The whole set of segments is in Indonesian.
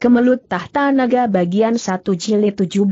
Kemelut tahta naga bagian 1 jilid 17.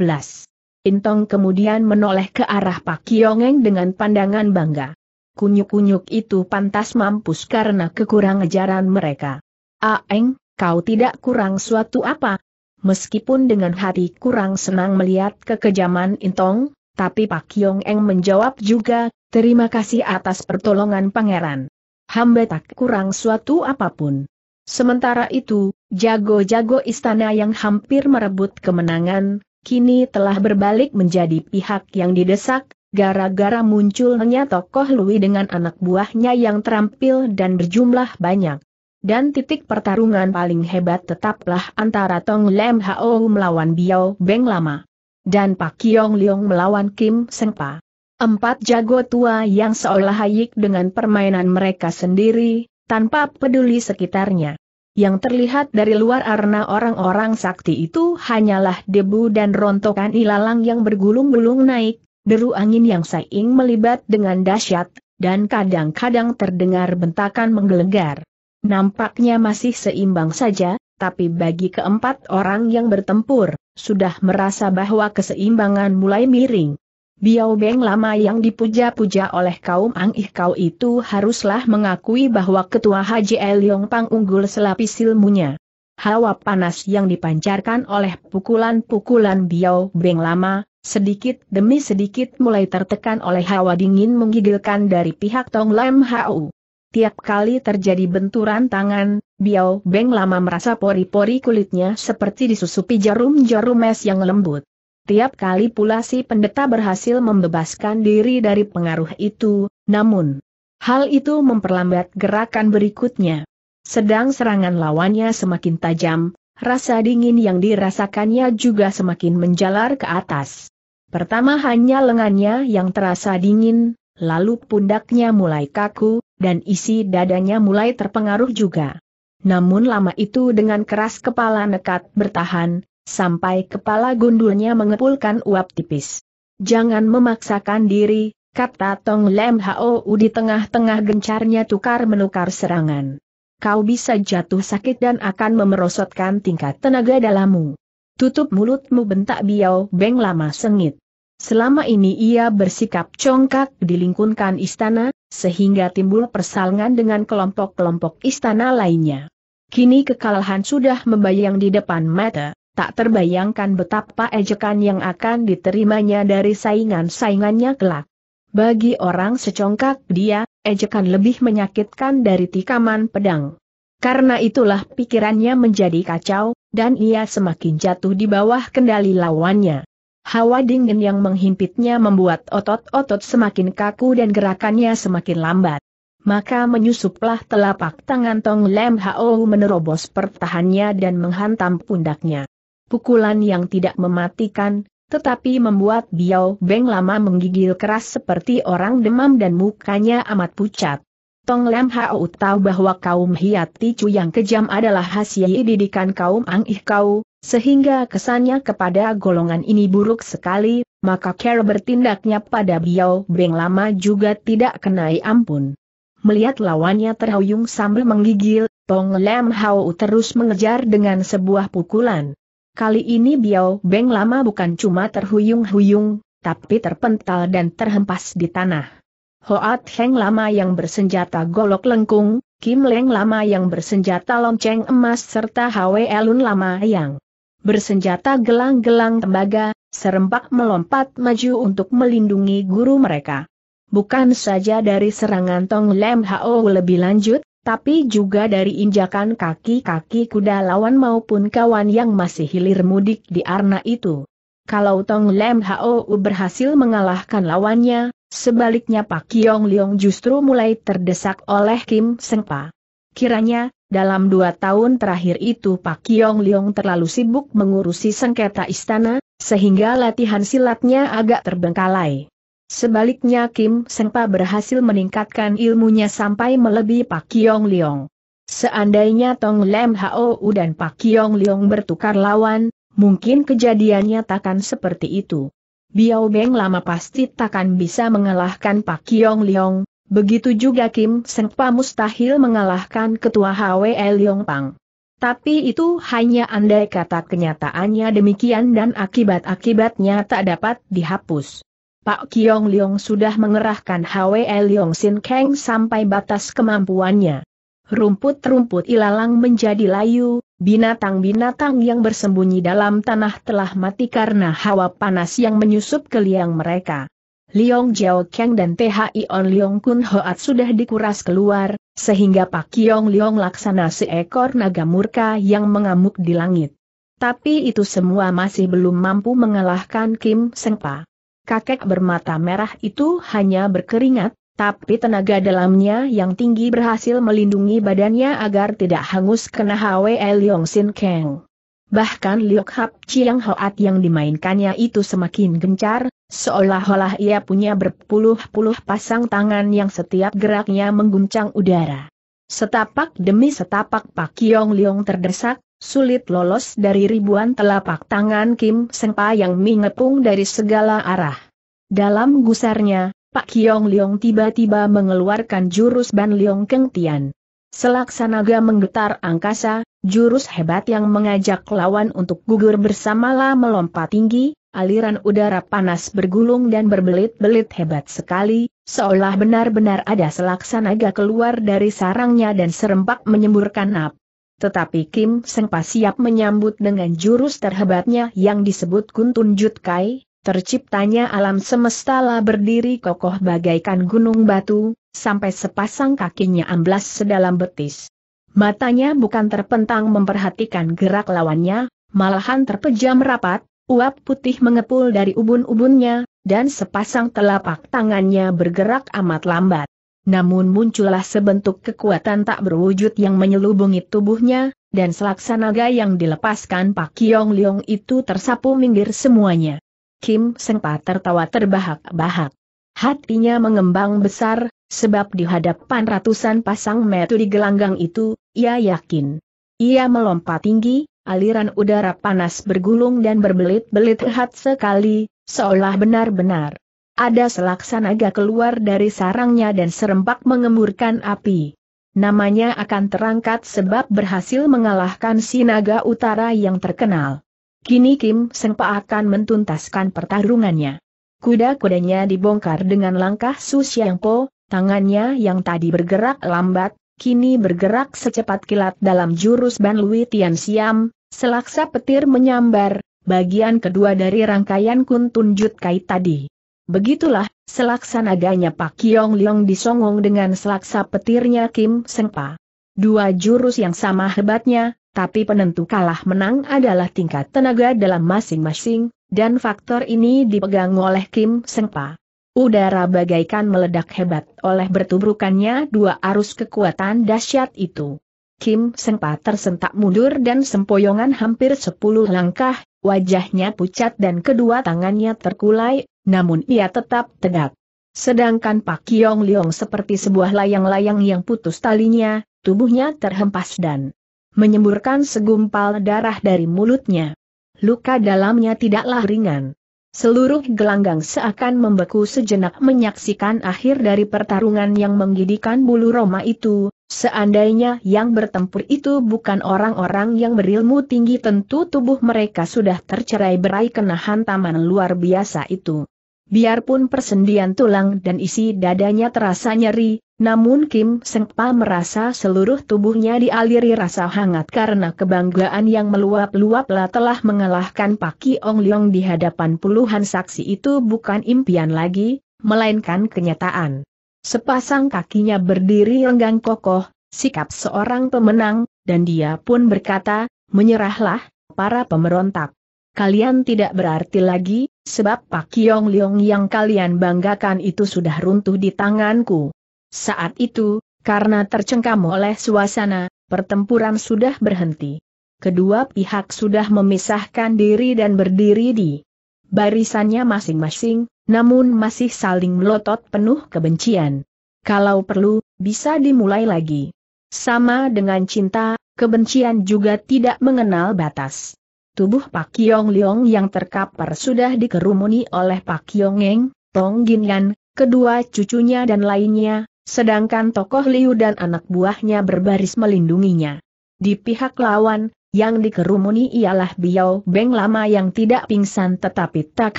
Intong kemudian menoleh ke arah Pak Kiongeng dengan pandangan bangga. Kunyuk-kunyuk itu pantas mampus karena kekurang ajaran mereka. Aeng, kau tidak kurang suatu apa? Meskipun dengan hati kurang senang melihat kekejaman Intong, tapi Pak Kiongeng menjawab juga, terima kasih atas pertolongan pangeran. Hamba tak kurang suatu apapun. Sementara itu, Jago-jago istana yang hampir merebut kemenangan, kini telah berbalik menjadi pihak yang didesak, gara-gara munculnya tokoh Lui dengan anak buahnya yang terampil dan berjumlah banyak. Dan titik pertarungan paling hebat tetaplah antara Tong Lem Hao melawan Biao Beng Lama. Dan Pak Kiong Leong melawan Kim Seng Pa. Empat jago tua yang seolah hayik dengan permainan mereka sendiri, tanpa peduli sekitarnya yang terlihat dari luar arena orang-orang sakti itu hanyalah debu dan rontokan ilalang yang bergulung-gulung naik, deru angin yang saing melibat dengan dahsyat, dan kadang-kadang terdengar bentakan menggelegar. Nampaknya masih seimbang saja, tapi bagi keempat orang yang bertempur, sudah merasa bahwa keseimbangan mulai miring. Biao Beng lama yang dipuja-puja oleh kaum Ang Ih Kau itu haruslah mengakui bahwa Ketua Haji El Yong Pang unggul selapis ilmunya. Hawa panas yang dipancarkan oleh pukulan-pukulan Biao Beng lama, sedikit demi sedikit mulai tertekan oleh hawa dingin menggigilkan dari pihak Tong Lam Hau. Tiap kali terjadi benturan tangan, Biao Beng lama merasa pori-pori kulitnya seperti disusupi jarum-jarum es yang lembut. Tiap kali pula si pendeta berhasil membebaskan diri dari pengaruh itu, namun hal itu memperlambat gerakan berikutnya. Sedang serangan lawannya semakin tajam, rasa dingin yang dirasakannya juga semakin menjalar ke atas. Pertama hanya lengannya yang terasa dingin, lalu pundaknya mulai kaku, dan isi dadanya mulai terpengaruh juga. Namun lama itu dengan keras kepala nekat bertahan, sampai kepala gundulnya mengepulkan uap tipis. Jangan memaksakan diri, kata Tong Lem Hou di tengah-tengah gencarnya tukar-menukar serangan. Kau bisa jatuh sakit dan akan memerosotkan tingkat tenaga dalammu. Tutup mulutmu bentak Biao Beng lama sengit. Selama ini ia bersikap congkak di lingkungan istana, sehingga timbul persalingan dengan kelompok-kelompok istana lainnya. Kini kekalahan sudah membayang di depan mata tak terbayangkan betapa ejekan yang akan diterimanya dari saingan-saingannya kelak. Bagi orang secongkak dia, ejekan lebih menyakitkan dari tikaman pedang. Karena itulah pikirannya menjadi kacau, dan ia semakin jatuh di bawah kendali lawannya. Hawa dingin yang menghimpitnya membuat otot-otot semakin kaku dan gerakannya semakin lambat. Maka menyusuplah telapak tangan Tong Lem Hao menerobos pertahannya dan menghantam pundaknya pukulan yang tidak mematikan, tetapi membuat Biao Beng lama menggigil keras seperti orang demam dan mukanya amat pucat. Tong Lam Hao tahu bahwa kaum Hiat Ticu yang kejam adalah hasil didikan kaum Ang Ih Kau, sehingga kesannya kepada golongan ini buruk sekali, maka Care bertindaknya pada Biao Beng lama juga tidak kenai ampun. Melihat lawannya terhuyung sambil menggigil, Tong Lam Hao terus mengejar dengan sebuah pukulan. Kali ini Biao Beng lama bukan cuma terhuyung-huyung, tapi terpental dan terhempas di tanah. Hoat Heng lama yang bersenjata golok lengkung, Kim Leng lama yang bersenjata lonceng emas serta Hwe Elun lama yang bersenjata gelang-gelang tembaga, serempak melompat maju untuk melindungi guru mereka. Bukan saja dari serangan Tong Lem Hao lebih lanjut, tapi juga dari injakan kaki-kaki kuda lawan maupun kawan yang masih hilir mudik di arna itu. Kalau Tong Lem Hou berhasil mengalahkan lawannya, sebaliknya Pak Kiong Leong justru mulai terdesak oleh Kim Sengpa. Kiranya, dalam dua tahun terakhir itu Pak Kiong Leong terlalu sibuk mengurusi sengketa istana, sehingga latihan silatnya agak terbengkalai. Sebaliknya Kim Sengpa berhasil meningkatkan ilmunya sampai melebihi Pak Kiong Liong. Seandainya Tong Lem Hou dan Pak Kiong Liong bertukar lawan, mungkin kejadiannya takkan seperti itu. Biao Beng lama pasti takkan bisa mengalahkan Pak Kiong Liong, begitu juga Kim Sengpa mustahil mengalahkan Ketua HWE Liong Pang. Tapi itu hanya andai kata kenyataannya demikian dan akibat-akibatnya tak dapat dihapus. Pak Kiong Leong sudah mengerahkan Hwe Leong Sin Kang sampai batas kemampuannya. Rumput-rumput ilalang menjadi layu, binatang-binatang yang bersembunyi dalam tanah telah mati karena hawa panas yang menyusup ke liang mereka. Liong Jiao Kang dan THI On Liong Kun Hoat sudah dikuras keluar, sehingga Pak Kiong Leong laksana seekor naga murka yang mengamuk di langit. Tapi itu semua masih belum mampu mengalahkan Kim Sengpa kakek bermata merah itu hanya berkeringat, tapi tenaga dalamnya yang tinggi berhasil melindungi badannya agar tidak hangus kena Hwe Leong Sin Kang. Bahkan Liok Hap Chiang Hoat yang dimainkannya itu semakin gencar, seolah-olah ia punya berpuluh-puluh pasang tangan yang setiap geraknya mengguncang udara. Setapak demi setapak Pak Kiong Liong terdesak, Sulit lolos dari ribuan telapak tangan Kim Sengpa yang mengepung dari segala arah. Dalam gusarnya, Pak Kiong Leong tiba-tiba mengeluarkan jurus Ban Leong Keng Tian. Selaksanaga menggetar angkasa, jurus hebat yang mengajak lawan untuk gugur bersamalah melompat tinggi, aliran udara panas bergulung dan berbelit-belit hebat sekali, seolah benar-benar ada selaksanaga keluar dari sarangnya dan serempak menyemburkan nap. Tetapi Kim Sengpa siap menyambut dengan jurus terhebatnya yang disebut Kuntun Jut Kai, terciptanya alam semesta lah berdiri kokoh bagaikan gunung batu, sampai sepasang kakinya amblas sedalam betis. Matanya bukan terpentang memperhatikan gerak lawannya, malahan terpejam rapat, uap putih mengepul dari ubun-ubunnya, dan sepasang telapak tangannya bergerak amat lambat. Namun muncullah sebentuk kekuatan tak berwujud yang menyelubungi tubuhnya, dan selaksa naga yang dilepaskan Pak Kiong Leong itu tersapu minggir semuanya. Kim Sengpa tertawa terbahak-bahak. Hatinya mengembang besar, sebab di hadapan ratusan pasang metu di gelanggang itu, ia yakin. Ia melompat tinggi, aliran udara panas bergulung dan berbelit-belit rehat sekali, seolah benar-benar ada selaksa naga keluar dari sarangnya dan serempak mengemburkan api. Namanya akan terangkat sebab berhasil mengalahkan si naga utara yang terkenal. Kini Kim Sengpa akan mentuntaskan pertarungannya. Kuda-kudanya dibongkar dengan langkah Su Po, tangannya yang tadi bergerak lambat, kini bergerak secepat kilat dalam jurus Ban Lui Tian Siam, selaksa petir menyambar, bagian kedua dari rangkaian Kun Tunjut Kai tadi. Begitulah, selaksa naganya Pak Kiong Liong disongong dengan selaksa petirnya Kim Sengpa. Dua jurus yang sama hebatnya, tapi penentu kalah menang adalah tingkat tenaga dalam masing-masing, dan faktor ini dipegang oleh Kim Sengpa. Udara bagaikan meledak hebat oleh bertubrukannya dua arus kekuatan dahsyat itu. Kim Sengpa tersentak mundur dan sempoyongan hampir sepuluh langkah, wajahnya pucat dan kedua tangannya terkulai, namun ia tetap tegak. Sedangkan Pak Kiong Liong seperti sebuah layang-layang yang putus talinya, tubuhnya terhempas dan menyemburkan segumpal darah dari mulutnya. Luka dalamnya tidaklah ringan. Seluruh gelanggang seakan membeku sejenak menyaksikan akhir dari pertarungan yang menggidikan bulu Roma itu, seandainya yang bertempur itu bukan orang-orang yang berilmu tinggi tentu tubuh mereka sudah tercerai berai kena hantaman luar biasa itu. Biarpun persendian tulang dan isi dadanya terasa nyeri, namun Kim Sengpa merasa seluruh tubuhnya dialiri rasa hangat karena kebanggaan yang meluap-luaplah telah mengalahkan Paki Ong Leong di hadapan puluhan saksi itu bukan impian lagi, melainkan kenyataan. Sepasang kakinya berdiri renggang kokoh, sikap seorang pemenang, dan dia pun berkata, menyerahlah, para pemberontak kalian tidak berarti lagi, sebab Pak Kiong Leong yang kalian banggakan itu sudah runtuh di tanganku. Saat itu, karena tercengkam oleh suasana, pertempuran sudah berhenti. Kedua pihak sudah memisahkan diri dan berdiri di barisannya masing-masing, namun masih saling melotot penuh kebencian. Kalau perlu, bisa dimulai lagi. Sama dengan cinta, kebencian juga tidak mengenal batas. Tubuh Pak Yong Leong yang terkapar sudah dikerumuni oleh Pak Yong Eng, Tong Yan, kedua cucunya dan lainnya, sedangkan tokoh Liu dan anak buahnya berbaris melindunginya. Di pihak lawan, yang dikerumuni ialah Biao Beng lama yang tidak pingsan tetapi tak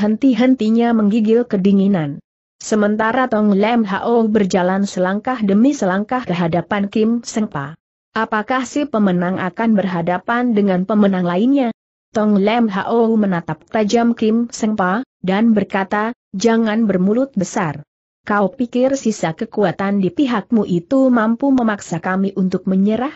henti-hentinya menggigil kedinginan. Sementara Tong Lem Hao berjalan selangkah demi selangkah ke hadapan Kim Sengpa. Apakah si pemenang akan berhadapan dengan pemenang lainnya? Tong Lem Haong menatap tajam Kim Sengpa, dan berkata, jangan bermulut besar. Kau pikir sisa kekuatan di pihakmu itu mampu memaksa kami untuk menyerah?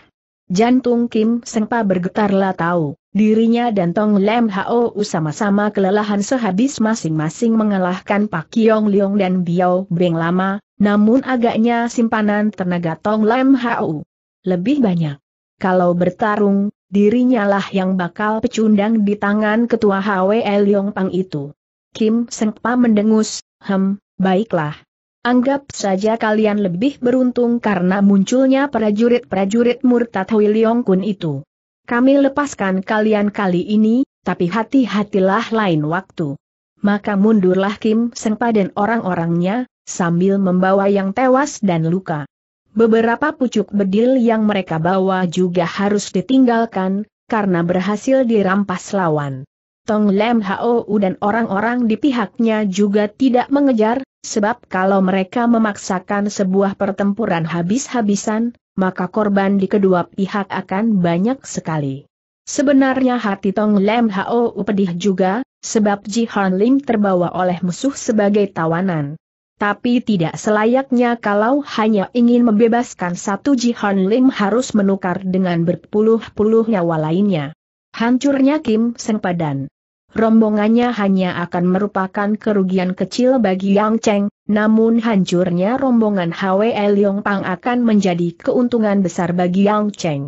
Jantung Kim Sengpa bergetarlah tahu, dirinya dan Tong Lem Hao sama-sama kelelahan sehabis masing-masing mengalahkan Pak Kiong Leong dan Biao Beng lama, namun agaknya simpanan tenaga Tong Lem Hao lebih banyak. Kalau bertarung, dirinya lah yang bakal pecundang di tangan ketua HWL Yong Pang itu. Kim Sengpa mendengus, hem, baiklah. Anggap saja kalian lebih beruntung karena munculnya prajurit-prajurit murtad Hui Kun itu. Kami lepaskan kalian kali ini, tapi hati-hatilah lain waktu. Maka mundurlah Kim Sengpa dan orang-orangnya, sambil membawa yang tewas dan luka. Beberapa pucuk bedil yang mereka bawa juga harus ditinggalkan, karena berhasil dirampas lawan. Tong Lem Hou dan orang-orang di pihaknya juga tidak mengejar, sebab kalau mereka memaksakan sebuah pertempuran habis-habisan, maka korban di kedua pihak akan banyak sekali. Sebenarnya hati Tong Lem Hou pedih juga, sebab Ji Han Lim terbawa oleh musuh sebagai tawanan. Tapi tidak selayaknya kalau hanya ingin membebaskan satu Jihan Lim harus menukar dengan berpuluh-puluh nyawa lainnya. Hancurnya Kim Seng Padan. Rombongannya hanya akan merupakan kerugian kecil bagi Yang Cheng, namun hancurnya rombongan Hwe Leong Pang akan menjadi keuntungan besar bagi Yang Cheng.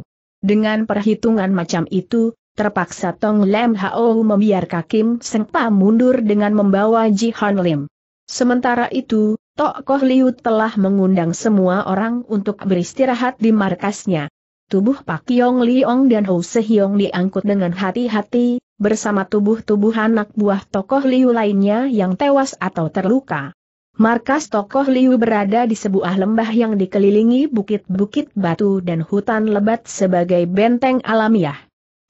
Dengan perhitungan macam itu, terpaksa Tong Lem Hao membiarkan Kim Seng mundur dengan membawa Ji Han Lim. Sementara itu, tokoh Koh Liu telah mengundang semua orang untuk beristirahat di markasnya. Tubuh Pak Yong Liong dan Ho Sehyong diangkut dengan hati-hati, bersama tubuh-tubuh anak buah tokoh Liu lainnya yang tewas atau terluka. Markas tokoh Liu berada di sebuah lembah yang dikelilingi bukit-bukit batu dan hutan lebat sebagai benteng alamiah.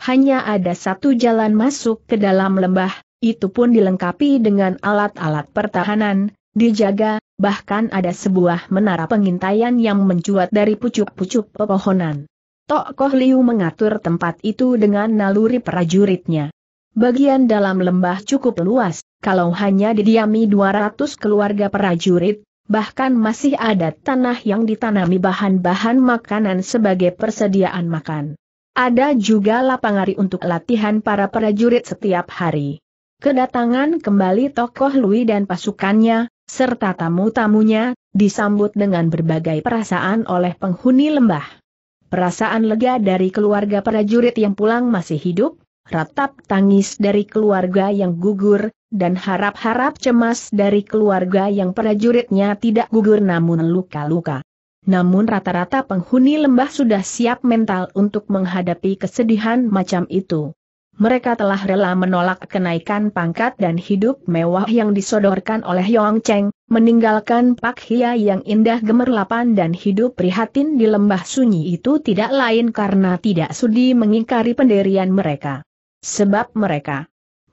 Hanya ada satu jalan masuk ke dalam lembah, itu pun dilengkapi dengan alat-alat pertahanan, dijaga, bahkan ada sebuah menara pengintaian yang mencuat dari pucuk-pucuk pepohonan. Tok Koh Liu mengatur tempat itu dengan naluri prajuritnya. Bagian dalam lembah cukup luas, kalau hanya didiami 200 keluarga prajurit, bahkan masih ada tanah yang ditanami bahan-bahan makanan sebagai persediaan makan. Ada juga lapangari untuk latihan para prajurit setiap hari. Kedatangan kembali tokoh Louis dan pasukannya, serta tamu-tamunya, disambut dengan berbagai perasaan oleh penghuni lembah. Perasaan lega dari keluarga prajurit yang pulang masih hidup, ratap tangis dari keluarga yang gugur, dan harap-harap cemas dari keluarga yang prajuritnya tidak gugur namun luka-luka. Namun rata-rata penghuni lembah sudah siap mental untuk menghadapi kesedihan macam itu mereka telah rela menolak kenaikan pangkat dan hidup mewah yang disodorkan oleh Yong Cheng, meninggalkan Pak Hia yang indah gemerlapan dan hidup prihatin di lembah sunyi itu tidak lain karena tidak sudi mengingkari penderian mereka. Sebab mereka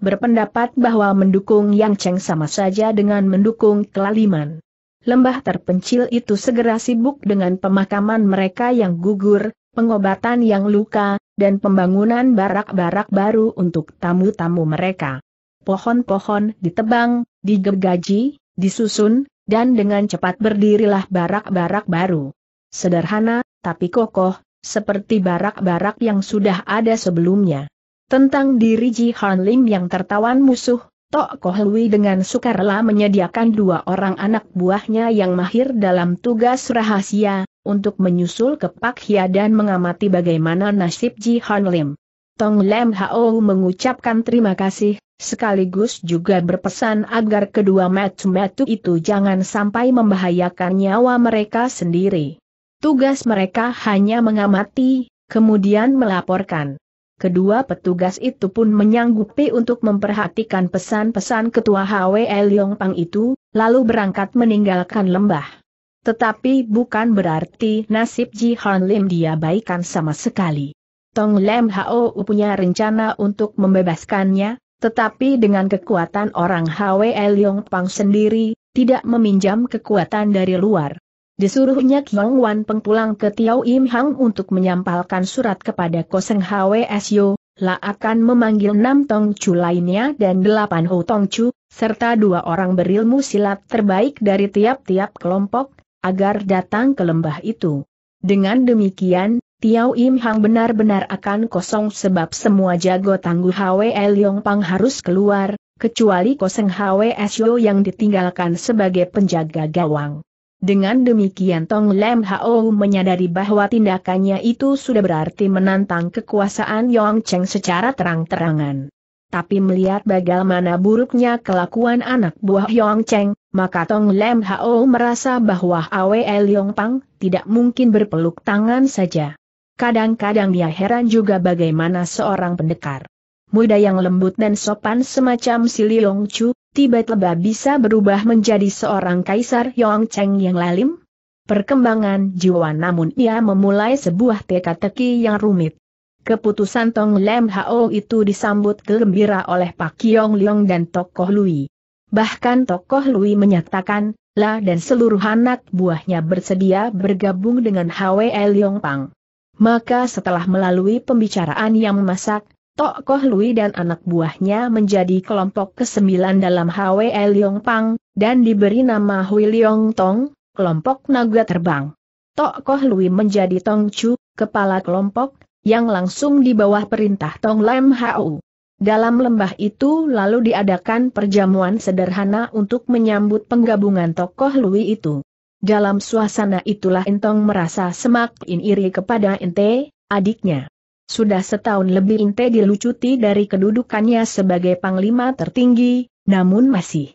berpendapat bahwa mendukung Yang Cheng sama saja dengan mendukung kelaliman. Lembah terpencil itu segera sibuk dengan pemakaman mereka yang gugur, pengobatan yang luka, dan pembangunan barak-barak baru untuk tamu-tamu mereka. Pohon-pohon ditebang, digergaji, disusun, dan dengan cepat berdirilah barak-barak baru. Sederhana, tapi kokoh, seperti barak-barak yang sudah ada sebelumnya. Tentang diri Ji Han Lim yang tertawan musuh, Tok Koh Lui dengan sukarela menyediakan dua orang anak buahnya yang mahir dalam tugas rahasia, untuk menyusul ke Pak Hia dan mengamati bagaimana nasib Ji Han Lim. Tong Lam Hao mengucapkan terima kasih, sekaligus juga berpesan agar kedua metu-metu itu jangan sampai membahayakan nyawa mereka sendiri. Tugas mereka hanya mengamati, kemudian melaporkan. Kedua petugas itu pun menyanggupi untuk memperhatikan pesan-pesan ketua HW Yong Pang itu, lalu berangkat meninggalkan lembah. Tetapi bukan berarti nasib Ji Han Lim diabaikan sama sekali. Tong Lem Hao punya rencana untuk membebaskannya, tetapi dengan kekuatan orang Hwe Leong Pang sendiri, tidak meminjam kekuatan dari luar. Disuruhnya Kiong Wan Peng pulang ke Tiao Im Hang untuk menyampalkan surat kepada Koseng Hwe Sio, La akan memanggil enam Tong Chu lainnya dan delapan Ho Tong Chu, serta dua orang berilmu silat terbaik dari tiap-tiap kelompok, agar datang ke lembah itu. Dengan demikian, Tiao Im Hang benar-benar akan kosong sebab semua jago tangguh Hwe Yong Pang harus keluar, kecuali kosong Hwe Yo yang ditinggalkan sebagai penjaga gawang. Dengan demikian Tong Lem Hao menyadari bahwa tindakannya itu sudah berarti menantang kekuasaan Yong Cheng secara terang-terangan. Tapi melihat bagaimana buruknya kelakuan anak buah Yong Cheng, maka Tong Lem Hao merasa bahwa Awe Leong Pang tidak mungkin berpeluk tangan saja. Kadang-kadang dia heran juga bagaimana seorang pendekar muda yang lembut dan sopan semacam si Liong Chu, tiba-tiba bisa berubah menjadi seorang kaisar Yong Cheng yang lalim? Perkembangan jiwa namun ia memulai sebuah teka-teki yang rumit. Keputusan Tong Lem Hao itu disambut gembira oleh Pak Kiong Liong dan tokoh Lui. Bahkan tokoh Lui menyatakan, La dan seluruh anak buahnya bersedia bergabung dengan Hwe Pang. Maka setelah melalui pembicaraan yang memasak, tokoh Lui dan anak buahnya menjadi kelompok kesembilan dalam Hwe Pang dan diberi nama Hui Leong Tong, kelompok naga terbang. Tokoh Lui menjadi Tong Chu, kepala kelompok, yang langsung di bawah perintah Tong Lam Hau. Dalam lembah itu lalu diadakan perjamuan sederhana untuk menyambut penggabungan tokoh Lui itu. Dalam suasana itulah Intong merasa semakin iri kepada Inte, adiknya. Sudah setahun lebih Inte dilucuti dari kedudukannya sebagai panglima tertinggi, namun masih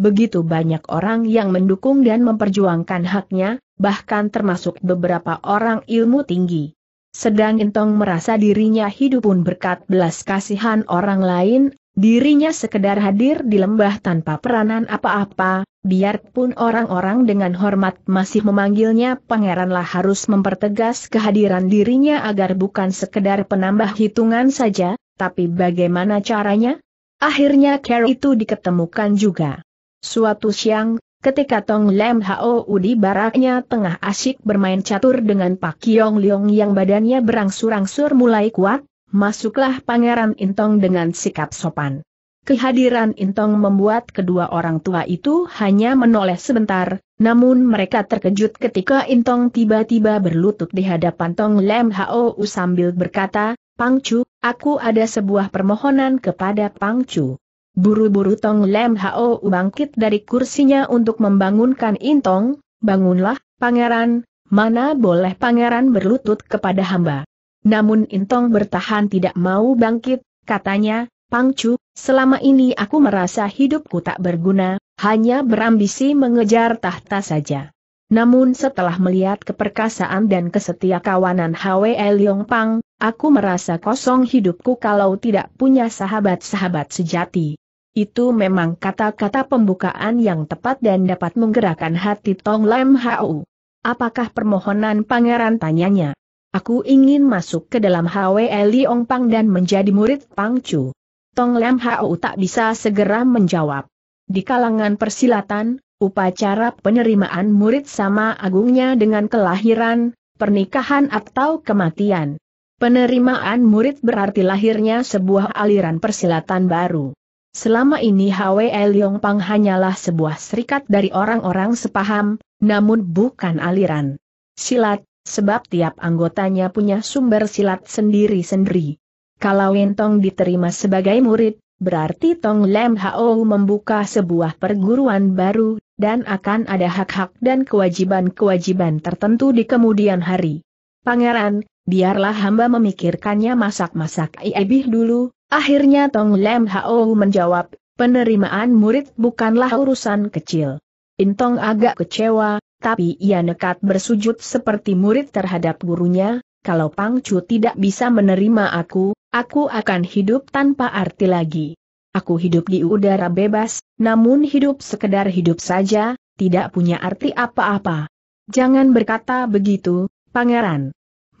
begitu banyak orang yang mendukung dan memperjuangkan haknya, bahkan termasuk beberapa orang ilmu tinggi. Sedang Intong merasa dirinya hidup pun berkat belas kasihan orang lain, dirinya sekedar hadir di lembah tanpa peranan apa-apa, biarpun orang-orang dengan hormat masih memanggilnya pangeranlah harus mempertegas kehadiran dirinya agar bukan sekedar penambah hitungan saja, tapi bagaimana caranya? Akhirnya Carol itu diketemukan juga. Suatu siang, Ketika Tong Lem Hao Udi baraknya tengah asyik bermain catur dengan Pak Kiong Leong yang badannya berangsur-angsur mulai kuat, masuklah Pangeran Intong dengan sikap sopan. Kehadiran Intong membuat kedua orang tua itu hanya menoleh sebentar, namun mereka terkejut ketika Intong tiba-tiba berlutut di hadapan Tong Lem Hao sambil berkata, Pangcu, aku ada sebuah permohonan kepada Pangcu. Buru-buru Tong Lem Hao bangkit dari kursinya untuk membangunkan Intong, bangunlah, pangeran, mana boleh pangeran berlutut kepada hamba. Namun Intong bertahan tidak mau bangkit, katanya, Pangcu, selama ini aku merasa hidupku tak berguna, hanya berambisi mengejar tahta saja. Namun setelah melihat keperkasaan dan kesetia kawanan Hwe Leong Pang, aku merasa kosong hidupku kalau tidak punya sahabat-sahabat sejati. Itu memang kata-kata pembukaan yang tepat dan dapat menggerakkan hati Tong Lam Hau. Apakah permohonan pangeran tanyanya? Aku ingin masuk ke dalam Hwe Leong Pang dan menjadi murid Pang Chu. Tong Lam Hau tak bisa segera menjawab. Di kalangan persilatan, upacara penerimaan murid sama agungnya dengan kelahiran, pernikahan atau kematian. Penerimaan murid berarti lahirnya sebuah aliran persilatan baru. Selama ini Hwe Leong Pang hanyalah sebuah serikat dari orang-orang sepaham, namun bukan aliran silat, sebab tiap anggotanya punya sumber silat sendiri-sendiri. Kalau Wentong diterima sebagai murid, berarti Tong Lem Hao membuka sebuah perguruan baru, dan akan ada hak-hak dan kewajiban-kewajiban tertentu di kemudian hari. Pangeran, biarlah hamba memikirkannya masak-masak iebih dulu, akhirnya Tong Lem Hao menjawab, penerimaan murid bukanlah urusan kecil. Intong agak kecewa, tapi ia nekat bersujud seperti murid terhadap gurunya, kalau Pangcu tidak bisa menerima aku, aku akan hidup tanpa arti lagi. Aku hidup di udara bebas, namun hidup sekedar hidup saja, tidak punya arti apa-apa. Jangan berkata begitu, pangeran.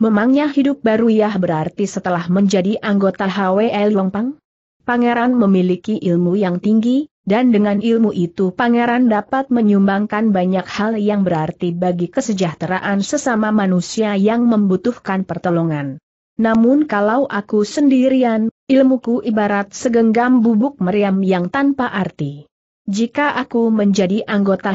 Memangnya hidup baru ya berarti setelah menjadi anggota HWL Longpang? Pangeran memiliki ilmu yang tinggi, dan dengan ilmu itu pangeran dapat menyumbangkan banyak hal yang berarti bagi kesejahteraan sesama manusia yang membutuhkan pertolongan. Namun kalau aku sendirian, Ilmuku ibarat segenggam bubuk meriam yang tanpa arti. Jika aku menjadi anggota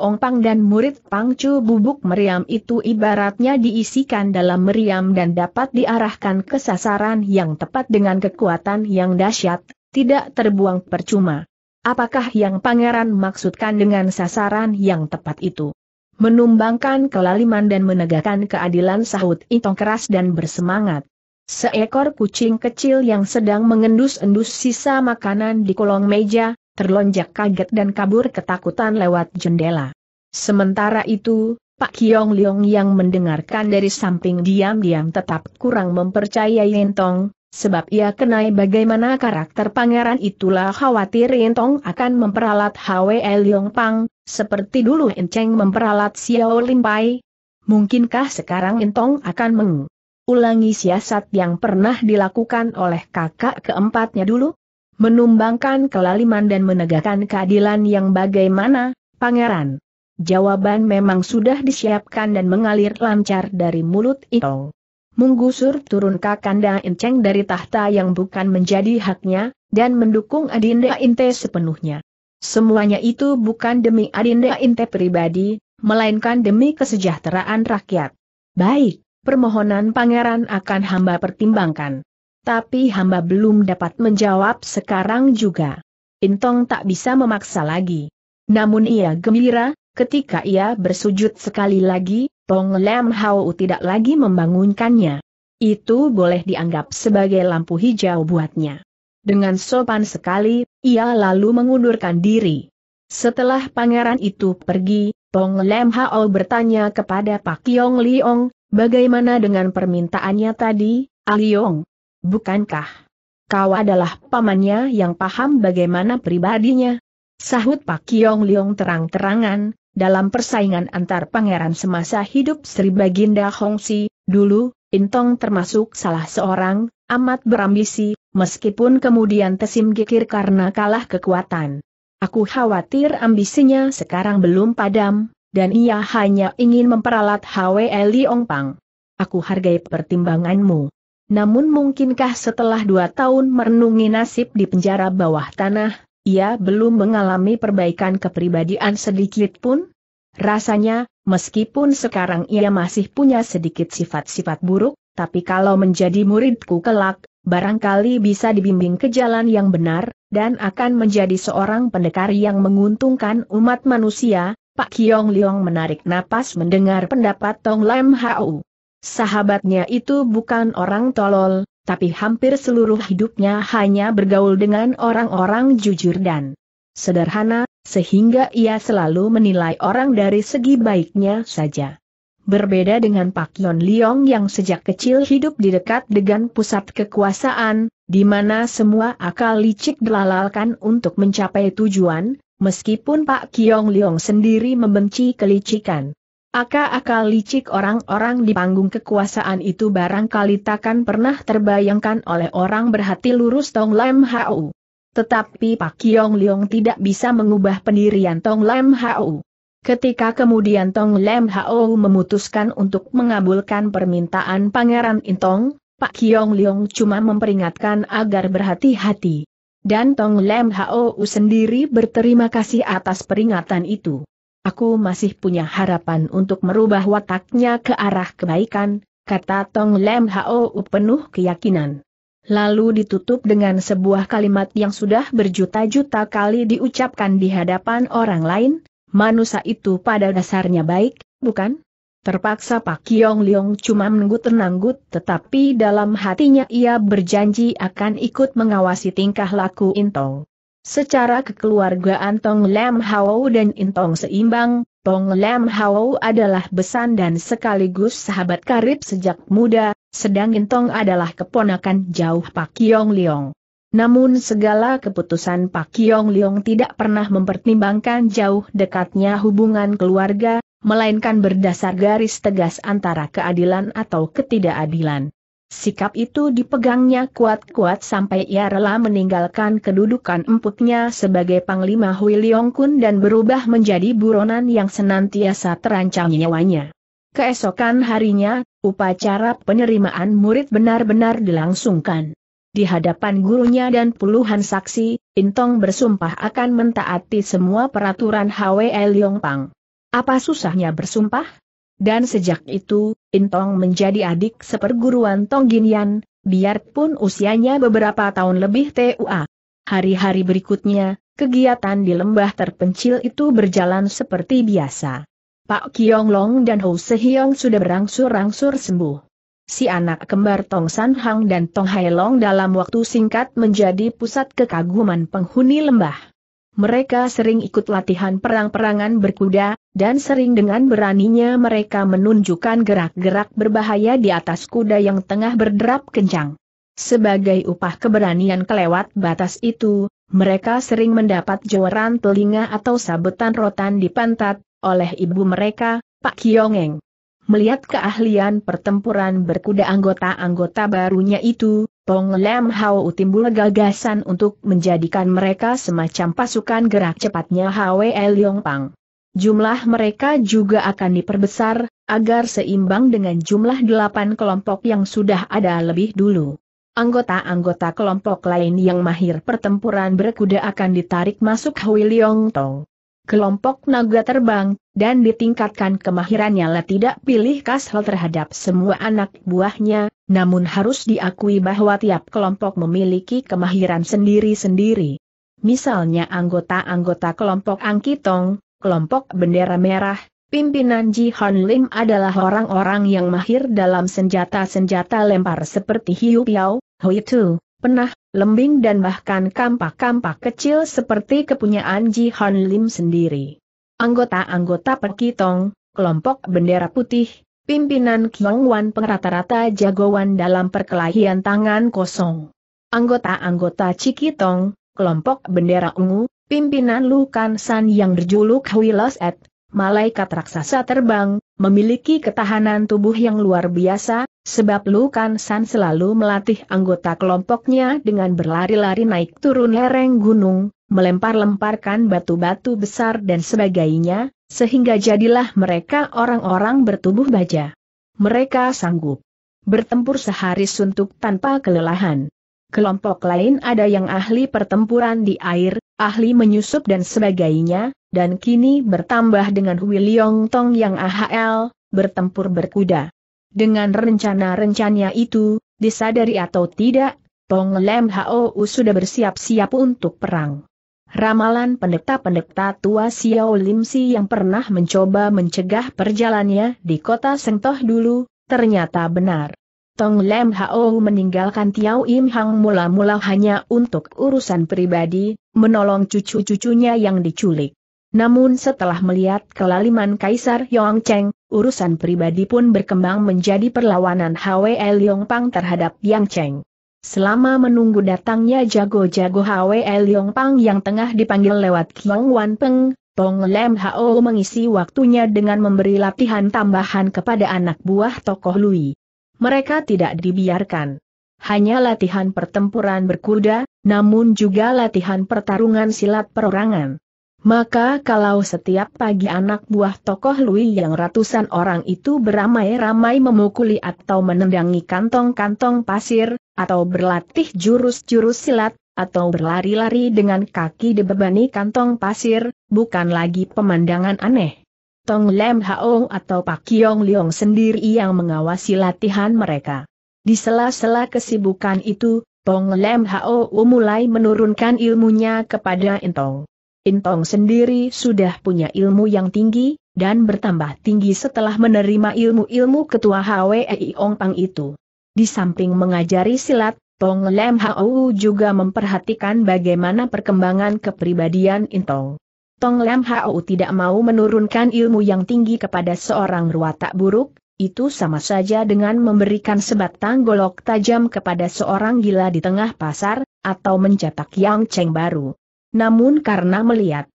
Ong Pang dan murid Pangcu bubuk meriam itu ibaratnya diisikan dalam meriam dan dapat diarahkan ke sasaran yang tepat dengan kekuatan yang dahsyat, tidak terbuang percuma. Apakah yang pangeran maksudkan dengan sasaran yang tepat itu? Menumbangkan kelaliman dan menegakkan keadilan sahut Itong keras dan bersemangat. Seekor kucing kecil yang sedang mengendus-endus sisa makanan di kolong meja, terlonjak kaget dan kabur ketakutan lewat jendela. Sementara itu, Pak Kiong Leong yang mendengarkan dari samping diam-diam tetap kurang mempercayai Yentong, sebab ia kenai bagaimana karakter pangeran itulah khawatir Yentong akan memperalat Hwe Leong Pang, seperti dulu Enceng memperalat Xiao Lim Pai. Mungkinkah sekarang Yentong akan meng ulangi siasat yang pernah dilakukan oleh kakak keempatnya dulu, menumbangkan kelaliman dan menegakkan keadilan yang bagaimana, pangeran. Jawaban memang sudah disiapkan dan mengalir lancar dari mulut itu. Munggusur turun Kakanda inceng dari tahta yang bukan menjadi haknya, dan mendukung Adinda Inte sepenuhnya. Semuanya itu bukan demi Adinda Inte pribadi, melainkan demi kesejahteraan rakyat. Baik, Permohonan pangeran akan hamba pertimbangkan. Tapi hamba belum dapat menjawab sekarang juga. Intong tak bisa memaksa lagi. Namun ia gembira, ketika ia bersujud sekali lagi, Tong Lam Hau tidak lagi membangunkannya. Itu boleh dianggap sebagai lampu hijau buatnya. Dengan sopan sekali, ia lalu mengundurkan diri. Setelah pangeran itu pergi, Tong Lam Hao bertanya kepada Pak Yong Liong, Bagaimana dengan permintaannya tadi, Aliong? Bukankah kau adalah pamannya yang paham bagaimana pribadinya? Sahut Pak Kiong Liong terang-terangan, dalam persaingan antar pangeran semasa hidup Sri Baginda Hongsi, dulu, Intong termasuk salah seorang, amat berambisi, meskipun kemudian tesim gikir karena kalah kekuatan. Aku khawatir ambisinya sekarang belum padam, dan ia hanya ingin memperalat Hwe Liong Pang. Aku hargai pertimbanganmu. Namun mungkinkah setelah dua tahun merenungi nasib di penjara bawah tanah, ia belum mengalami perbaikan kepribadian sedikit pun? Rasanya, meskipun sekarang ia masih punya sedikit sifat-sifat buruk, tapi kalau menjadi muridku kelak, barangkali bisa dibimbing ke jalan yang benar, dan akan menjadi seorang pendekar yang menguntungkan umat manusia, Pak Kiong Liong menarik napas mendengar pendapat Tong Lam Hau. Sahabatnya itu bukan orang tolol, tapi hampir seluruh hidupnya hanya bergaul dengan orang-orang jujur dan sederhana, sehingga ia selalu menilai orang dari segi baiknya saja. Berbeda dengan Pak Yon Liong yang sejak kecil hidup di dekat dengan pusat kekuasaan, di mana semua akal licik dilalalkan untuk mencapai tujuan, meskipun Pak Kiong Liong sendiri membenci kelicikan. Akal-akal licik orang-orang di panggung kekuasaan itu barangkali takkan pernah terbayangkan oleh orang berhati lurus Tong Lam Hau. Tetapi Pak Kiong Liong tidak bisa mengubah pendirian Tong Lam Hau. Ketika kemudian Tong Lam Hau memutuskan untuk mengabulkan permintaan Pangeran Intong, Pak Kiong Liong cuma memperingatkan agar berhati-hati. Dan Tong Lem Hou sendiri berterima kasih atas peringatan itu. Aku masih punya harapan untuk merubah wataknya ke arah kebaikan, kata Tong Lem Hou penuh keyakinan. Lalu ditutup dengan sebuah kalimat yang sudah berjuta-juta kali diucapkan di hadapan orang lain, manusia itu pada dasarnya baik, bukan? Terpaksa Pak Kiong Leong cuma menggut-nanggut tetapi dalam hatinya ia berjanji akan ikut mengawasi tingkah laku Intong. Secara kekeluargaan Tong Lam Hao dan Intong seimbang, Tong Lam Hao adalah besan dan sekaligus sahabat karib sejak muda, sedang Intong adalah keponakan jauh Pak Kiong Leong. Namun segala keputusan Pak Kiong Leong tidak pernah mempertimbangkan jauh dekatnya hubungan keluarga, melainkan berdasar garis tegas antara keadilan atau ketidakadilan. Sikap itu dipegangnya kuat-kuat sampai ia rela meninggalkan kedudukan empuknya sebagai Panglima Hui Leong Kun dan berubah menjadi buronan yang senantiasa terancam nyawanya. Keesokan harinya, upacara penerimaan murid benar-benar dilangsungkan. Di hadapan gurunya dan puluhan saksi, Intong bersumpah akan mentaati semua peraturan HWL Leong Pang. Apa susahnya bersumpah? Dan sejak itu, Intong menjadi adik seperguruan Tong Tongginian, biarpun usianya beberapa tahun lebih TUA. Hari-hari berikutnya, kegiatan di lembah terpencil itu berjalan seperti biasa. Pak Kiong Long dan Ho Sehyong sudah berangsur-angsur sembuh. Si anak kembar Tong San Hang dan Tong Hai Long dalam waktu singkat menjadi pusat kekaguman penghuni lembah mereka sering ikut latihan perang-perangan berkuda, dan sering dengan beraninya mereka menunjukkan gerak-gerak berbahaya di atas kuda yang tengah berderap kencang. Sebagai upah keberanian kelewat batas itu, mereka sering mendapat jawaran telinga atau sabetan rotan di pantat, oleh ibu mereka, Pak Kiongeng. Melihat keahlian pertempuran berkuda anggota-anggota barunya itu, Pong Lam Hao timbul gagasan untuk menjadikan mereka semacam pasukan gerak cepatnya Hwe Leong Pang. Jumlah mereka juga akan diperbesar, agar seimbang dengan jumlah delapan kelompok yang sudah ada lebih dulu. Anggota-anggota kelompok lain yang mahir pertempuran berkuda akan ditarik masuk Hui Leong Tong kelompok naga terbang, dan ditingkatkan kemahirannya lah tidak pilih kasal terhadap semua anak buahnya, namun harus diakui bahwa tiap kelompok memiliki kemahiran sendiri-sendiri. Misalnya anggota-anggota kelompok Angkitong, kelompok bendera merah, pimpinan Ji Hon Lim adalah orang-orang yang mahir dalam senjata-senjata lempar seperti Hiu Piao, Hui Tu, penah, lembing dan bahkan kampak-kampak kecil seperti kepunyaan Ji Han Lim sendiri. Anggota-anggota perkitong, kelompok bendera putih, pimpinan Kiong Wan pengrata-rata jagoan dalam perkelahian tangan kosong. Anggota-anggota Cikitong, kelompok bendera ungu, pimpinan Lukan San yang berjuluk Huilas Et, malaikat raksasa terbang, memiliki ketahanan tubuh yang luar biasa, Sebab Lu Kan San selalu melatih anggota kelompoknya dengan berlari-lari naik turun lereng gunung, melempar-lemparkan batu-batu besar dan sebagainya, sehingga jadilah mereka orang-orang bertubuh baja. Mereka sanggup bertempur sehari suntuk tanpa kelelahan. Kelompok lain ada yang ahli pertempuran di air, ahli menyusup dan sebagainya, dan kini bertambah dengan Wiliong Tong yang AHL, bertempur berkuda. Dengan rencana-rencananya itu, disadari atau tidak, Tong Lem Hao sudah bersiap-siap untuk perang. Ramalan pendeta-pendeta tua Xiao Lim Si yang pernah mencoba mencegah perjalannya di kota Sengtoh dulu, ternyata benar. Tong Lem Hao meninggalkan Tiao Im Hang mula-mula hanya untuk urusan pribadi, menolong cucu-cucunya yang diculik. Namun setelah melihat kelaliman Kaisar Yong Cheng, urusan pribadi pun berkembang menjadi perlawanan Hwe Yong Pang terhadap Yang Cheng. Selama menunggu datangnya jago-jago Hwe Yong Pang yang tengah dipanggil lewat Kiong Wan Peng, Pong Lem Hao mengisi waktunya dengan memberi latihan tambahan kepada anak buah tokoh Lui. Mereka tidak dibiarkan. Hanya latihan pertempuran berkuda, namun juga latihan pertarungan silat perorangan. Maka kalau setiap pagi anak buah tokoh Lui yang ratusan orang itu beramai-ramai memukuli atau menendangi kantong-kantong pasir, atau berlatih jurus-jurus silat, atau berlari-lari dengan kaki dibebani kantong pasir, bukan lagi pemandangan aneh. Tong Lem Haong atau Pak Kiong Liong sendiri yang mengawasi latihan mereka. Di sela-sela kesibukan itu, Tong Lem Hao mulai menurunkan ilmunya kepada Intong. Intong sendiri sudah punya ilmu yang tinggi, dan bertambah tinggi setelah menerima ilmu-ilmu ketua HWEI Ong Pang itu. Di samping mengajari silat, Tong Lem Hau juga memperhatikan bagaimana perkembangan kepribadian Intong. Tong Lem Hau tidak mau menurunkan ilmu yang tinggi kepada seorang ruwatak buruk, itu sama saja dengan memberikan sebatang golok tajam kepada seorang gila di tengah pasar, atau mencetak yang ceng baru. Namun karena melihat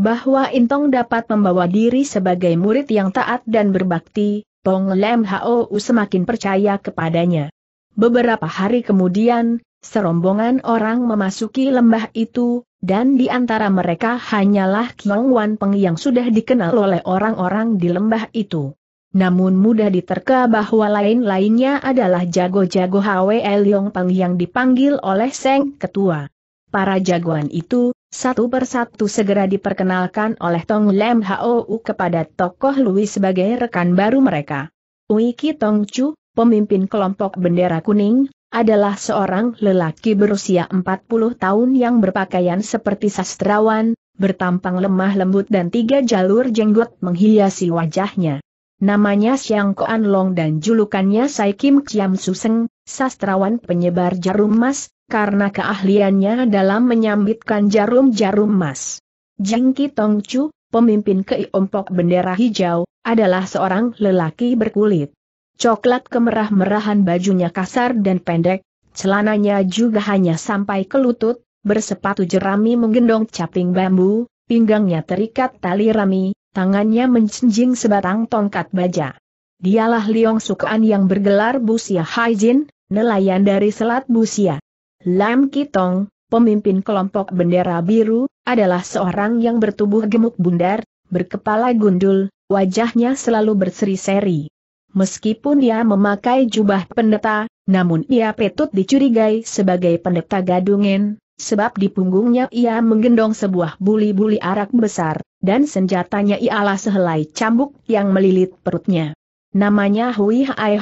bahwa Intong dapat membawa diri sebagai murid yang taat dan berbakti, Pong Lem Hou semakin percaya kepadanya. Beberapa hari kemudian, serombongan orang memasuki lembah itu, dan di antara mereka hanyalah Kiong Wan Peng yang sudah dikenal oleh orang-orang di lembah itu. Namun mudah diterka bahwa lain-lainnya adalah jago-jago Hwe Leong Peng yang dipanggil oleh Seng Ketua. Para jagoan itu, satu persatu segera diperkenalkan oleh Tong Lem Hou kepada tokoh Louis sebagai rekan baru mereka. Wiki Tong Chu, pemimpin kelompok bendera kuning, adalah seorang lelaki berusia 40 tahun yang berpakaian seperti sastrawan, bertampang lemah lembut dan tiga jalur jenggot menghiasi wajahnya. Namanya Xiang Koan Long dan julukannya Sai Kim Chiam Suseng, sastrawan penyebar jarum emas, karena keahliannya dalam menyambitkan jarum-jarum emas. Jing Kitong pemimpin keiompok bendera hijau, adalah seorang lelaki berkulit coklat kemerah-merahan bajunya kasar dan pendek, celananya juga hanya sampai ke lutut, bersepatu jerami menggendong caping bambu, pinggangnya terikat tali rami, tangannya mencenjing sebatang tongkat baja. Dialah Liong Sukaan yang bergelar Busia Haijin, nelayan dari Selat Busia. Lam Kitong, pemimpin kelompok bendera biru, adalah seorang yang bertubuh gemuk bundar, berkepala gundul, wajahnya selalu berseri-seri. Meskipun ia memakai jubah pendeta, namun ia petut dicurigai sebagai pendeta gadungen, sebab di punggungnya ia menggendong sebuah buli-buli arak besar, dan senjatanya ialah sehelai cambuk yang melilit perutnya. Namanya Hui Hai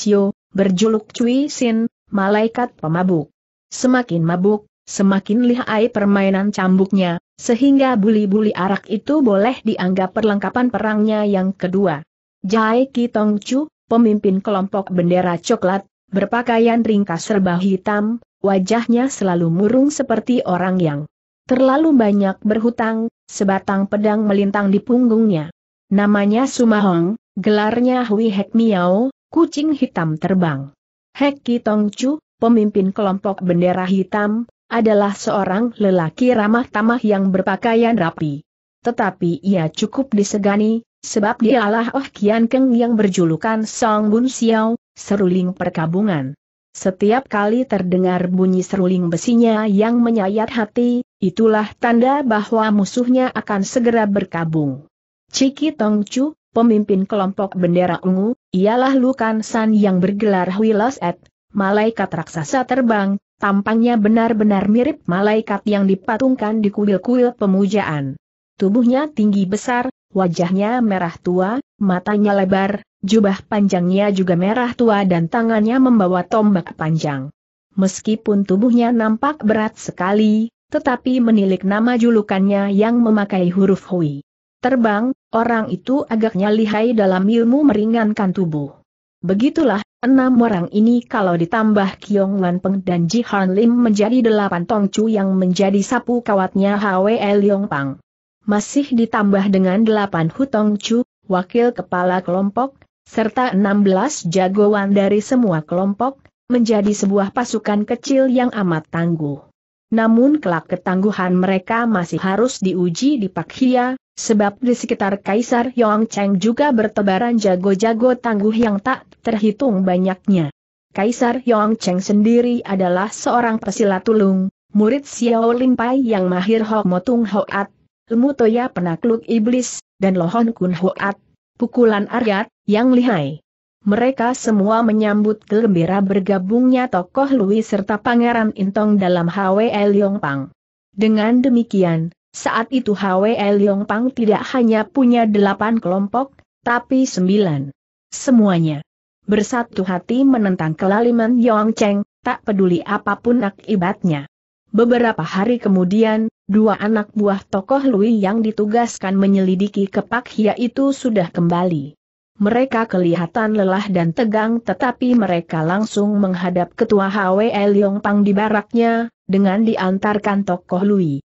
Sio, berjuluk Cui Sin, malaikat pemabuk. Semakin mabuk, semakin lihai permainan cambuknya, sehingga buli-buli arak itu boleh dianggap perlengkapan perangnya yang kedua. Jai Ki Tong Chu, pemimpin kelompok bendera coklat, berpakaian ringkas serba hitam, wajahnya selalu murung seperti orang yang terlalu banyak berhutang, sebatang pedang melintang di punggungnya. Namanya Sumahong, gelarnya Hui Hek Miao, kucing hitam terbang. Hek Ki Tong Chu, pemimpin kelompok bendera hitam, adalah seorang lelaki ramah tamah yang berpakaian rapi. Tetapi ia cukup disegani, sebab dialah Oh Kian Keng yang berjulukan Song Bun Xiao, seruling perkabungan. Setiap kali terdengar bunyi seruling besinya yang menyayat hati, itulah tanda bahwa musuhnya akan segera berkabung. Ciki Chu, pemimpin kelompok bendera ungu, ialah Lukan San yang bergelar Wilas Et, Malaikat raksasa terbang, tampangnya benar-benar mirip malaikat yang dipatungkan di kuil-kuil pemujaan. Tubuhnya tinggi besar, wajahnya merah tua, matanya lebar, jubah panjangnya juga merah tua dan tangannya membawa tombak panjang. Meskipun tubuhnya nampak berat sekali, tetapi menilik nama julukannya yang memakai huruf Hui. Terbang, orang itu agaknya lihai dalam ilmu meringankan tubuh. Begitulah, enam orang ini kalau ditambah Kiong Lan Peng dan Ji Han Lim menjadi delapan tongcu yang menjadi sapu kawatnya Hwe Leong Pang. Masih ditambah dengan delapan Hutongcu, wakil kepala kelompok, serta enam belas jagoan dari semua kelompok, menjadi sebuah pasukan kecil yang amat tangguh. Namun kelak ketangguhan mereka masih harus diuji di Pak Hia, Sebab di sekitar Kaisar Cheng juga bertebaran jago-jago tangguh yang tak terhitung banyaknya. Kaisar Cheng sendiri adalah seorang pesilat tulung, murid Xiao Lin Pai yang mahir Hok Motung Hoat, ilmu Toya penakluk iblis, dan Lohon Kun Hoat, pukulan aryat, yang lihai. Mereka semua menyambut gembira bergabungnya tokoh Louis serta Pangeran Intong dalam HWL Yong Pang. Dengan demikian, saat itu Hwe Leong Pang tidak hanya punya delapan kelompok, tapi sembilan. Semuanya bersatu hati menentang kelaliman Yong Cheng, tak peduli apapun akibatnya. Beberapa hari kemudian, dua anak buah tokoh Lui yang ditugaskan menyelidiki kepak Hia itu sudah kembali. Mereka kelihatan lelah dan tegang tetapi mereka langsung menghadap ketua Hwe Yong Pang di baraknya, dengan diantarkan tokoh Lui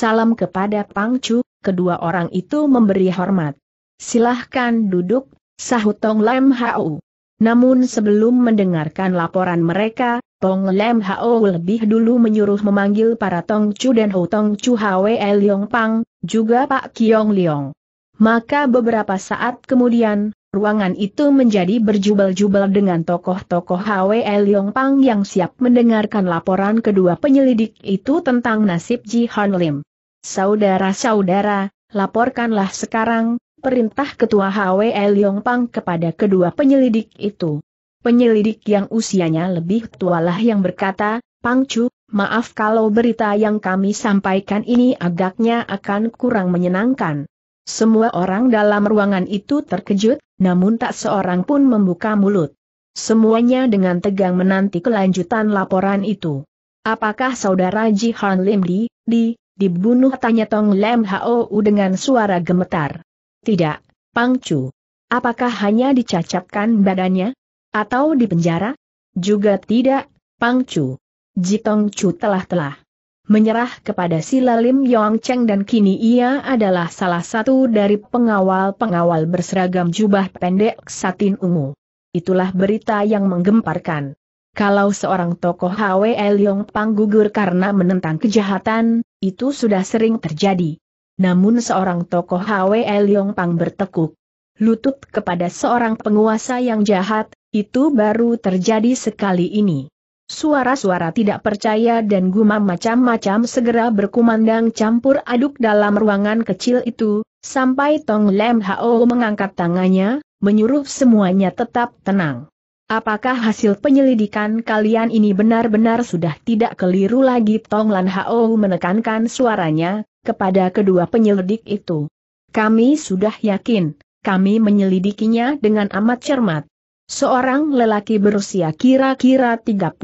salam kepada Pang Chu. kedua orang itu memberi hormat. Silahkan duduk, sahut Tong Lam Hau. Namun sebelum mendengarkan laporan mereka, Tong Lam Hao lebih dulu menyuruh memanggil para Tong Chu dan Ho Tong Chu Hwe Leong Pang, juga Pak Kiong Leong. Maka beberapa saat kemudian, ruangan itu menjadi berjubel-jubel dengan tokoh-tokoh Hwe Leong Pang yang siap mendengarkan laporan kedua penyelidik itu tentang nasib Ji Han Lim. Saudara-saudara, laporkanlah sekarang, perintah Ketua HWL Yongpang kepada kedua penyelidik itu. Penyelidik yang usianya lebih tua lah yang berkata, Pangcu, maaf kalau berita yang kami sampaikan ini agaknya akan kurang menyenangkan. Semua orang dalam ruangan itu terkejut, namun tak seorang pun membuka mulut. Semuanya dengan tegang menanti kelanjutan laporan itu. Apakah saudara Ji Han Lim Di, Di, Dibunuh tanya Tong Lem Hou dengan suara gemetar. Tidak, Pang Chu. Apakah hanya dicacatkan badannya? Atau di penjara? Juga tidak, Pang Ji Tong Chu telah-telah menyerah kepada Sila Lim Yong Cheng dan kini ia adalah salah satu dari pengawal-pengawal berseragam jubah pendek satin ungu. Itulah berita yang menggemparkan. Kalau seorang tokoh Hwe Leong Pang gugur karena menentang kejahatan, itu sudah sering terjadi. Namun seorang tokoh Hwe Yong Pang bertekuk lutut kepada seorang penguasa yang jahat, itu baru terjadi sekali ini. Suara-suara tidak percaya dan gumam macam-macam segera berkumandang campur aduk dalam ruangan kecil itu, sampai Tong Lem Hao mengangkat tangannya, menyuruh semuanya tetap tenang. Apakah hasil penyelidikan kalian ini benar-benar sudah tidak keliru lagi? Tong Lan Hao menekankan suaranya kepada kedua penyelidik itu. Kami sudah yakin, kami menyelidikinya dengan amat cermat. Seorang lelaki berusia kira-kira 33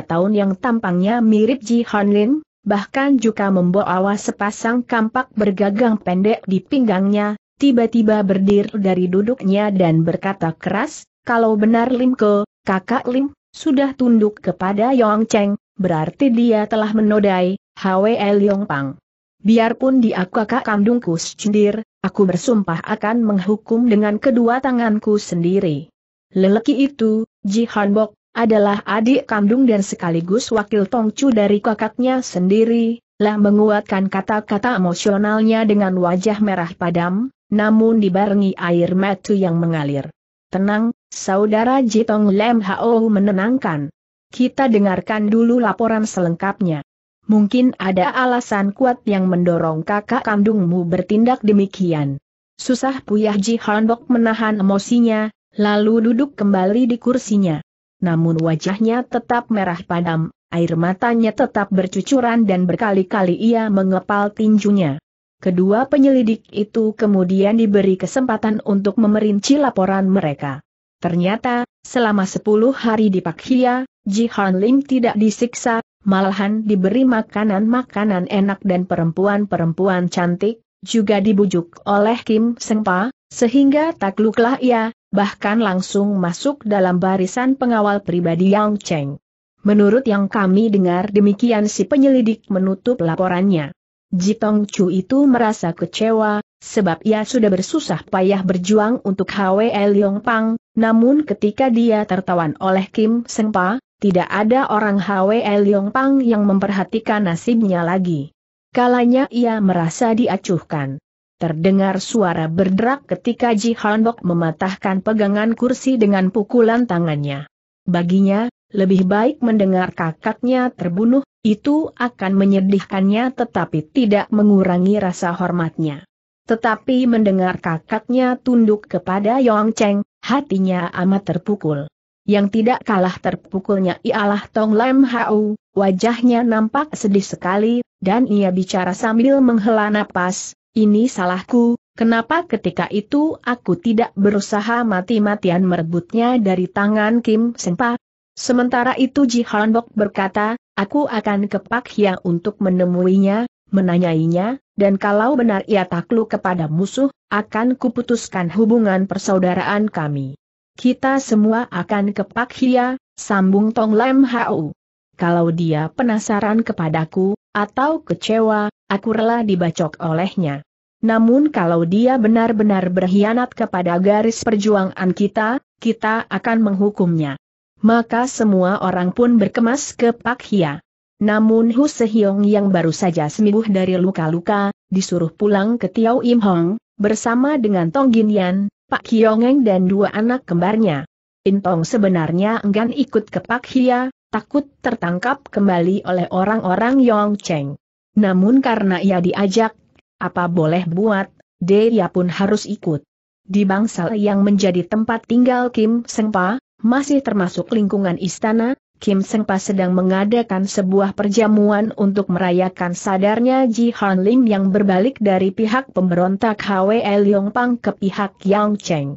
tahun yang tampangnya mirip Ji Han Lin, bahkan juga membawa sepasang kampak bergagang pendek di pinggangnya, tiba-tiba berdiri dari duduknya dan berkata keras, kalau benar Lim Ke, kakak Lim, sudah tunduk kepada Yong Cheng, berarti dia telah menodai HWL Yong Pang. Biarpun dia kakak kandungku sendiri, aku bersumpah akan menghukum dengan kedua tanganku sendiri. Lelaki itu, Ji Hanbok, adalah adik kandung dan sekaligus wakil Tongcu dari kakaknya sendiri, lah menguatkan kata-kata emosionalnya dengan wajah merah padam, namun dibarengi air mata yang mengalir. Tenang, Saudara Jitong Lem Hao menenangkan. Kita dengarkan dulu laporan selengkapnya. Mungkin ada alasan kuat yang mendorong kakak kandungmu bertindak demikian. Susah puyah Ji Hanbok menahan emosinya, lalu duduk kembali di kursinya. Namun wajahnya tetap merah padam, air matanya tetap bercucuran dan berkali-kali ia mengepal tinjunya. Kedua penyelidik itu kemudian diberi kesempatan untuk memerinci laporan mereka. Ternyata, selama 10 hari di Pakhia, Ji Han Lim tidak disiksa, malahan diberi makanan-makanan enak dan perempuan-perempuan cantik, juga dibujuk oleh Kim Sengpa, sehingga takluklah ia, bahkan langsung masuk dalam barisan pengawal pribadi Yang Cheng. Menurut yang kami dengar demikian si penyelidik menutup laporannya. Jitong Chu itu merasa kecewa, sebab ia sudah bersusah payah berjuang untuk Hwe Leong Pang, namun ketika dia tertawan oleh Kim Seng Pa, tidak ada orang Hwe Leong Pang yang memperhatikan nasibnya lagi. Kalanya ia merasa diacuhkan. Terdengar suara berderak ketika Ji Hanbok mematahkan pegangan kursi dengan pukulan tangannya. Baginya, lebih baik mendengar kakaknya terbunuh, itu akan menyedihkannya tetapi tidak mengurangi rasa hormatnya. Tetapi mendengar kakaknya tunduk kepada Yong Cheng, hatinya amat terpukul. Yang tidak kalah terpukulnya ialah Tong Lam Hau, wajahnya nampak sedih sekali, dan ia bicara sambil menghela napas, ini salahku, Kenapa ketika itu aku tidak berusaha mati-matian merebutnya dari tangan Kim Senpa, Sementara itu Ji Hanbok berkata, aku akan ke Pak Hia untuk menemuinya, menanyainya, dan kalau benar ia takluk kepada musuh, akan kuputuskan hubungan persaudaraan kami. Kita semua akan ke Pak Hia, sambung Tong Lam Hau. Kalau dia penasaran kepadaku, atau kecewa, aku rela dibacok olehnya. Namun kalau dia benar-benar berkhianat kepada garis perjuangan kita, kita akan menghukumnya maka semua orang pun berkemas ke Pak Hia. Namun Hu Sehiong yang baru saja sembuh dari luka-luka, disuruh pulang ke Tiao Im Hong, bersama dengan Tong Yan, Pak Hiongeng dan dua anak kembarnya. Intong sebenarnya enggan ikut ke Pak Hia, takut tertangkap kembali oleh orang-orang Yong Cheng. Namun karena ia diajak, apa boleh buat, dia pun harus ikut. Di bangsal yang menjadi tempat tinggal Kim Sengpa, masih termasuk lingkungan istana, Kim Seung-pa sedang mengadakan sebuah perjamuan untuk merayakan sadarnya Ji Han Lim yang berbalik dari pihak pemberontak Hwe Leong Pang ke pihak Yang Cheng.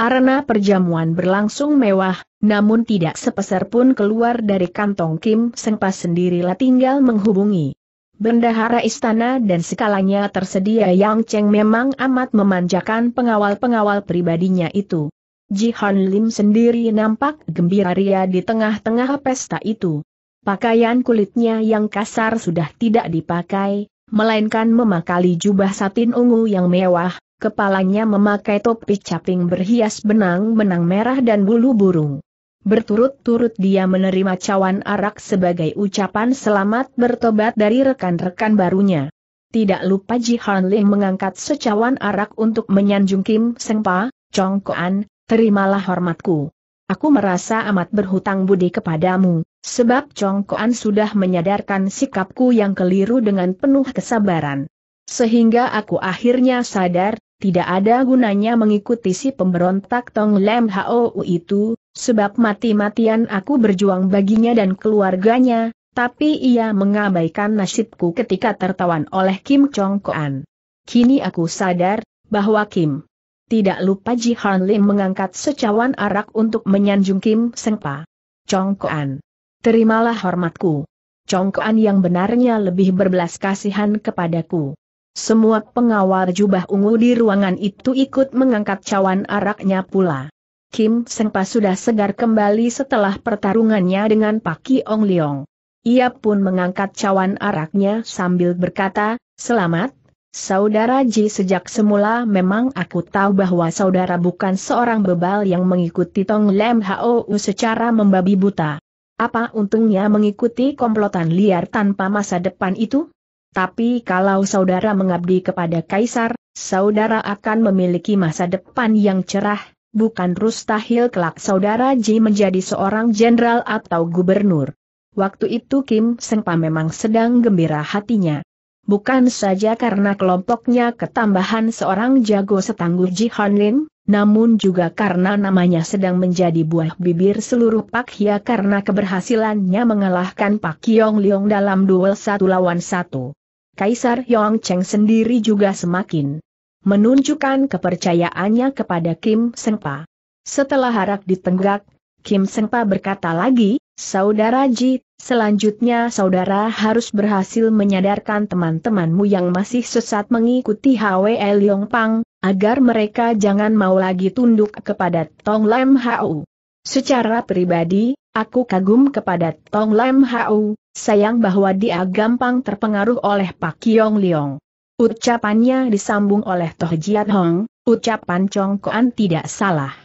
Arena perjamuan berlangsung mewah, namun tidak sepeser pun keluar dari kantong Kim Seung-pa sendirilah tinggal menghubungi. Bendahara istana dan skalanya tersedia Yang Cheng memang amat memanjakan pengawal-pengawal pribadinya itu. Jihan Lim sendiri nampak gembira ria di tengah-tengah pesta itu. Pakaian kulitnya yang kasar sudah tidak dipakai, melainkan memakai jubah satin ungu yang mewah, kepalanya memakai topi caping berhias benang-benang merah dan bulu burung. Berturut-turut dia menerima cawan arak sebagai ucapan selamat bertobat dari rekan-rekan barunya. Tidak lupa Ji Han Lim mengangkat secawan arak untuk menyanjung Kim Seng Pa, Chong Koan, terimalah hormatku. Aku merasa amat berhutang budi kepadamu, sebab Congkoan sudah menyadarkan sikapku yang keliru dengan penuh kesabaran. Sehingga aku akhirnya sadar, tidak ada gunanya mengikuti si pemberontak Tong Lem Hou itu, sebab mati-matian aku berjuang baginya dan keluarganya, tapi ia mengabaikan nasibku ketika tertawan oleh Kim Chong Koan. Kini aku sadar, bahwa Kim tidak lupa Ji Han Lim mengangkat secawan arak untuk menyanjung Kim Sengpa. Koan. Terimalah hormatku. Koan yang benarnya lebih berbelas kasihan kepadaku. Semua pengawal jubah ungu di ruangan itu ikut mengangkat cawan araknya pula. Kim Sengpa sudah segar kembali setelah pertarungannya dengan Pak Ki Ong Leong. Ia pun mengangkat cawan araknya sambil berkata, Selamat, Saudara Ji sejak semula memang aku tahu bahwa saudara bukan seorang bebal yang mengikuti Tong Lem Hou secara membabi buta. Apa untungnya mengikuti komplotan liar tanpa masa depan itu? Tapi kalau saudara mengabdi kepada Kaisar, saudara akan memiliki masa depan yang cerah, bukan rustahil kelak saudara Ji menjadi seorang jenderal atau gubernur. Waktu itu Kim Sengpa memang sedang gembira hatinya bukan saja karena kelompoknya ketambahan seorang jago setangguh Ji Hanlin, namun juga karena namanya sedang menjadi buah bibir seluruh Pak Hia karena keberhasilannya mengalahkan Pak Yong Leong dalam duel satu lawan satu. Kaisar Yong Cheng sendiri juga semakin menunjukkan kepercayaannya kepada Kim Sengpa. Setelah harak ditenggak, Kim Sengpa berkata lagi, Saudara Ji, selanjutnya saudara harus berhasil menyadarkan teman-temanmu yang masih sesat mengikuti Hwe Leong Pang, agar mereka jangan mau lagi tunduk kepada Tong Lam Hau. Secara pribadi, aku kagum kepada Tong Lam Hau, sayang bahwa dia gampang terpengaruh oleh Pak Yong Leong. Ucapannya disambung oleh Toh Jiat Hong, ucapan Chong Koan tidak salah.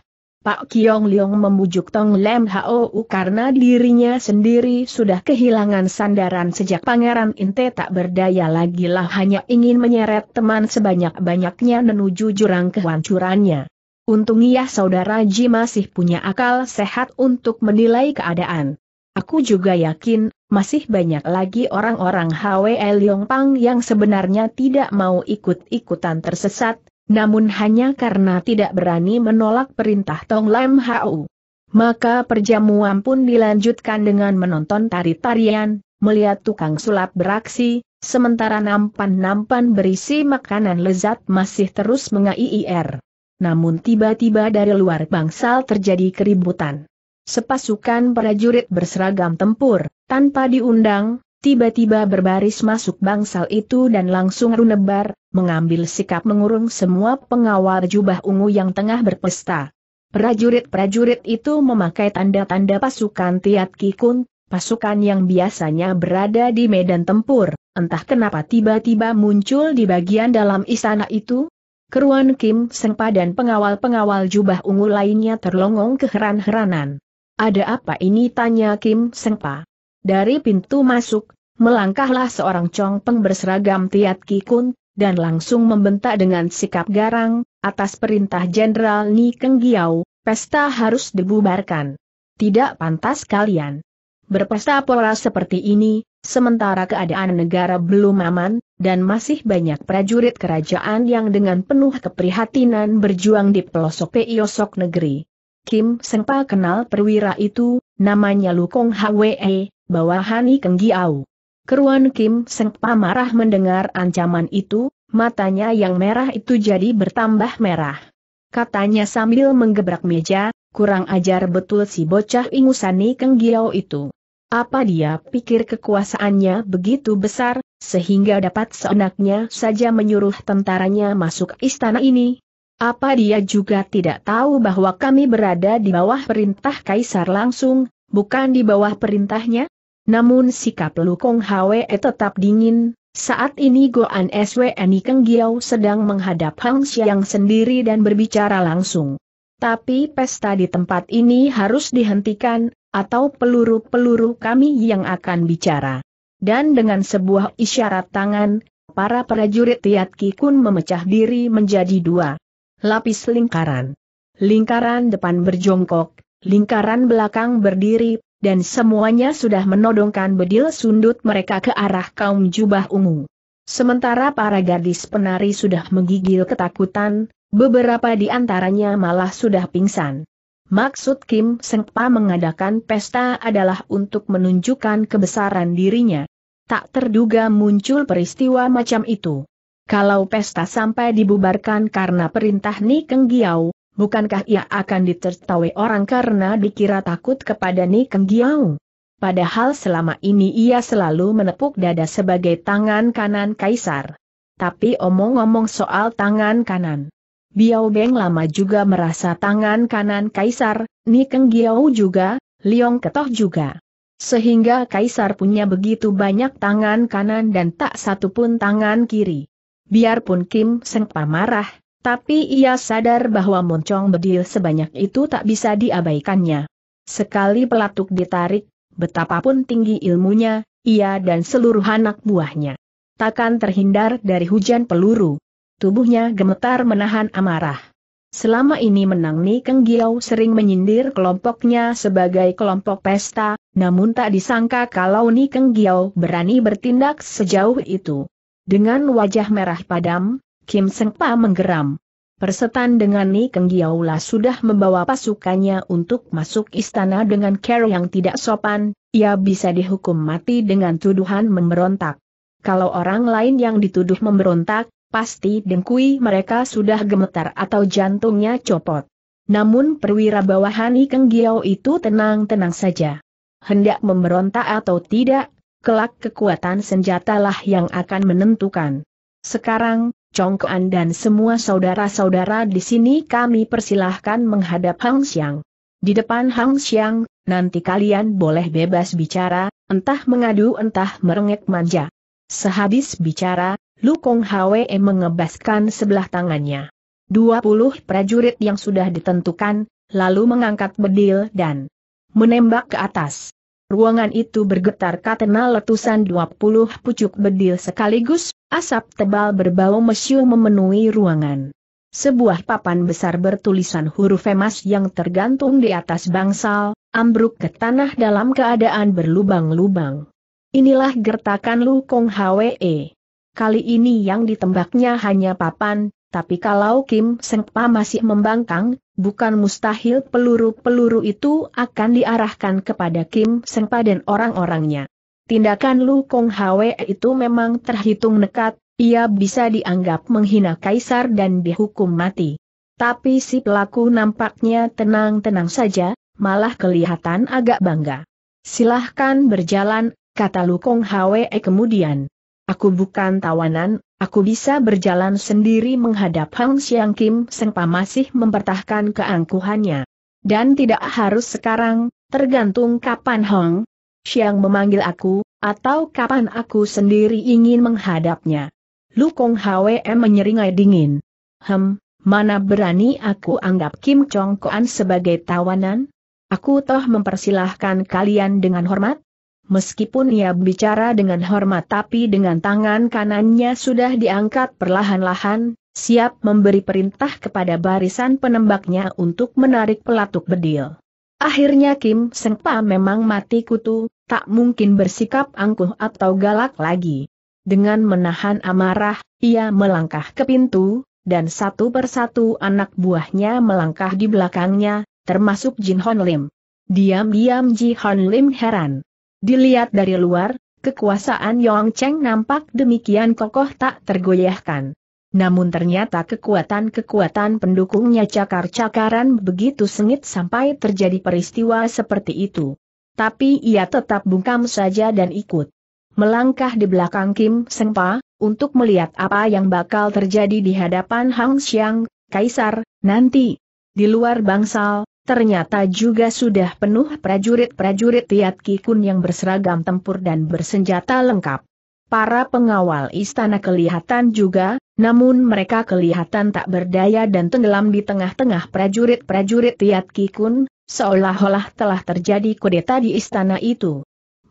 Pak Kiong Leong memujuk Tong Lem Ho karena dirinya sendiri sudah kehilangan sandaran sejak Pangeran Inte tak berdaya lagi lah hanya ingin menyeret teman sebanyak-banyaknya menuju jurang kehancurannya. Untung ya saudara Ji masih punya akal sehat untuk menilai keadaan. Aku juga yakin, masih banyak lagi orang-orang HWL Pang yang sebenarnya tidak mau ikut-ikutan tersesat, namun hanya karena tidak berani menolak perintah Tong Lam Hau. Maka perjamuan pun dilanjutkan dengan menonton tari-tarian, melihat tukang sulap beraksi, sementara nampan-nampan berisi makanan lezat masih terus mengair. Namun tiba-tiba dari luar bangsal terjadi keributan. Sepasukan prajurit berseragam tempur, tanpa diundang, Tiba-tiba berbaris masuk bangsal itu dan langsung runebar, mengambil sikap mengurung semua pengawal jubah ungu yang tengah berpesta. Prajurit-prajurit itu memakai tanda-tanda pasukan Tiat Kikun, pasukan yang biasanya berada di medan tempur, entah kenapa tiba-tiba muncul di bagian dalam istana itu. Keruan Kim Sengpa dan pengawal-pengawal jubah ungu lainnya terlongong keheran-heranan. Ada apa ini tanya Kim Sengpa? Dari pintu masuk, melangkahlah seorang peng berseragam Tiat Kikun, dan langsung membentak dengan sikap garang, atas perintah Jenderal Ni Keng Giau, pesta harus dibubarkan. Tidak pantas kalian berpesta pora seperti ini, sementara keadaan negara belum aman, dan masih banyak prajurit kerajaan yang dengan penuh keprihatinan berjuang di pelosok Peiosok negeri. Kim Sengpa kenal perwira itu, namanya Lukong Hwe, Bawahani Hani Kenggiau. Keruan Kim Sengpa marah mendengar ancaman itu, matanya yang merah itu jadi bertambah merah. Katanya sambil menggebrak meja, kurang ajar betul si bocah ingusani Kenggiau itu. Apa dia pikir kekuasaannya begitu besar, sehingga dapat seenaknya saja menyuruh tentaranya masuk istana ini? Apa dia juga tidak tahu bahwa kami berada di bawah perintah Kaisar langsung, bukan di bawah perintahnya? Namun sikap Lukong Hwe e tetap dingin, saat ini Goan SWNI Keng Giau sedang menghadap Hang Xiang sendiri dan berbicara langsung. Tapi pesta di tempat ini harus dihentikan, atau peluru-peluru kami yang akan bicara. Dan dengan sebuah isyarat tangan, para prajurit Tiat Kikun memecah diri menjadi dua. Lapis lingkaran. Lingkaran depan berjongkok, lingkaran belakang berdiri, dan semuanya sudah menodongkan bedil sundut mereka ke arah kaum jubah ungu. Sementara para gadis penari sudah menggigil ketakutan, beberapa di antaranya malah sudah pingsan. Maksud Kim Sengpa mengadakan pesta adalah untuk menunjukkan kebesaran dirinya. Tak terduga muncul peristiwa macam itu. Kalau pesta sampai dibubarkan karena perintah Ni Keng Giau, bukankah ia akan ditertawai orang karena dikira takut kepada Ni Keng Giau? Padahal selama ini ia selalu menepuk dada sebagai tangan kanan kaisar. Tapi omong-omong soal tangan kanan. Biao Beng lama juga merasa tangan kanan kaisar, Ni Keng Giau juga, Liong Ketoh juga. Sehingga kaisar punya begitu banyak tangan kanan dan tak satu pun tangan kiri. Biarpun Kim Sengpa marah, tapi ia sadar bahwa moncong bedil sebanyak itu tak bisa diabaikannya. Sekali pelatuk ditarik, betapapun tinggi ilmunya, ia dan seluruh anak buahnya. Takkan terhindar dari hujan peluru. Tubuhnya gemetar menahan amarah. Selama ini Menang Ni Keng Giau sering menyindir kelompoknya sebagai kelompok pesta, namun tak disangka kalau Ni Keng Giau berani bertindak sejauh itu. Dengan wajah merah padam, Kim Sengpa menggeram. Persetan dengan Ni Keng Giaula sudah membawa pasukannya untuk masuk istana dengan cara yang tidak sopan, ia bisa dihukum mati dengan tuduhan memberontak. Kalau orang lain yang dituduh memberontak, pasti dengkui mereka sudah gemetar atau jantungnya copot. Namun perwira bawahan Ni Keng Giau itu tenang-tenang saja. Hendak memberontak atau tidak, kelak kekuatan senjatalah yang akan menentukan. Sekarang, Congkoan dan semua saudara-saudara di sini kami persilahkan menghadap Hang Xiang. Di depan Hang Xiang, nanti kalian boleh bebas bicara, entah mengadu entah merengek manja. Sehabis bicara, Lukong Hwe mengebaskan sebelah tangannya. Dua puluh prajurit yang sudah ditentukan, lalu mengangkat bedil dan menembak ke atas. Ruangan itu bergetar karena letusan dua puluh pucuk bedil sekaligus, Asap tebal berbau mesiu memenuhi ruangan. Sebuah papan besar bertulisan huruf emas yang tergantung di atas bangsal, ambruk ke tanah dalam keadaan berlubang-lubang. Inilah gertakan Lukong Hwe. Kali ini yang ditembaknya hanya papan, tapi kalau Kim Sengpa masih membangkang, bukan mustahil peluru-peluru itu akan diarahkan kepada Kim Sengpa dan orang-orangnya. Tindakan Lu Kong Hwe itu memang terhitung nekat, ia bisa dianggap menghina kaisar dan dihukum mati. Tapi si pelaku nampaknya tenang-tenang saja, malah kelihatan agak bangga. Silahkan berjalan, kata Lu Kong Hwe kemudian. Aku bukan tawanan, aku bisa berjalan sendiri menghadap Hang Xiang Kim Sengpa masih mempertahankan keangkuhannya. Dan tidak harus sekarang, tergantung kapan Hong, Siang memanggil aku, atau kapan aku sendiri ingin menghadapnya. Lukong HWM menyeringai dingin. Hem, mana berani aku anggap Kim Chong Koan sebagai tawanan? Aku toh mempersilahkan kalian dengan hormat? Meskipun ia bicara dengan hormat tapi dengan tangan kanannya sudah diangkat perlahan-lahan, siap memberi perintah kepada barisan penembaknya untuk menarik pelatuk bedil. Akhirnya Kim Sengpa memang mati kutu, tak mungkin bersikap angkuh atau galak lagi. Dengan menahan amarah, ia melangkah ke pintu, dan satu persatu anak buahnya melangkah di belakangnya, termasuk Jin Hon Lim. Diam-diam Ji Hon Lim heran. Dilihat dari luar, kekuasaan Yong Cheng nampak demikian kokoh tak tergoyahkan. Namun ternyata kekuatan-kekuatan pendukungnya cakar-cakaran begitu sengit sampai terjadi peristiwa seperti itu. Tapi ia tetap bungkam saja dan ikut. Melangkah di belakang Kim Sengpa, untuk melihat apa yang bakal terjadi di hadapan Hang Xiang, Kaisar, nanti. Di luar bangsal, ternyata juga sudah penuh prajurit-prajurit Tiat Kikun yang berseragam tempur dan bersenjata lengkap. Para pengawal istana kelihatan juga, namun mereka kelihatan tak berdaya dan tenggelam di tengah-tengah prajurit-prajurit Tiat Kikun, seolah-olah telah terjadi kudeta di istana itu.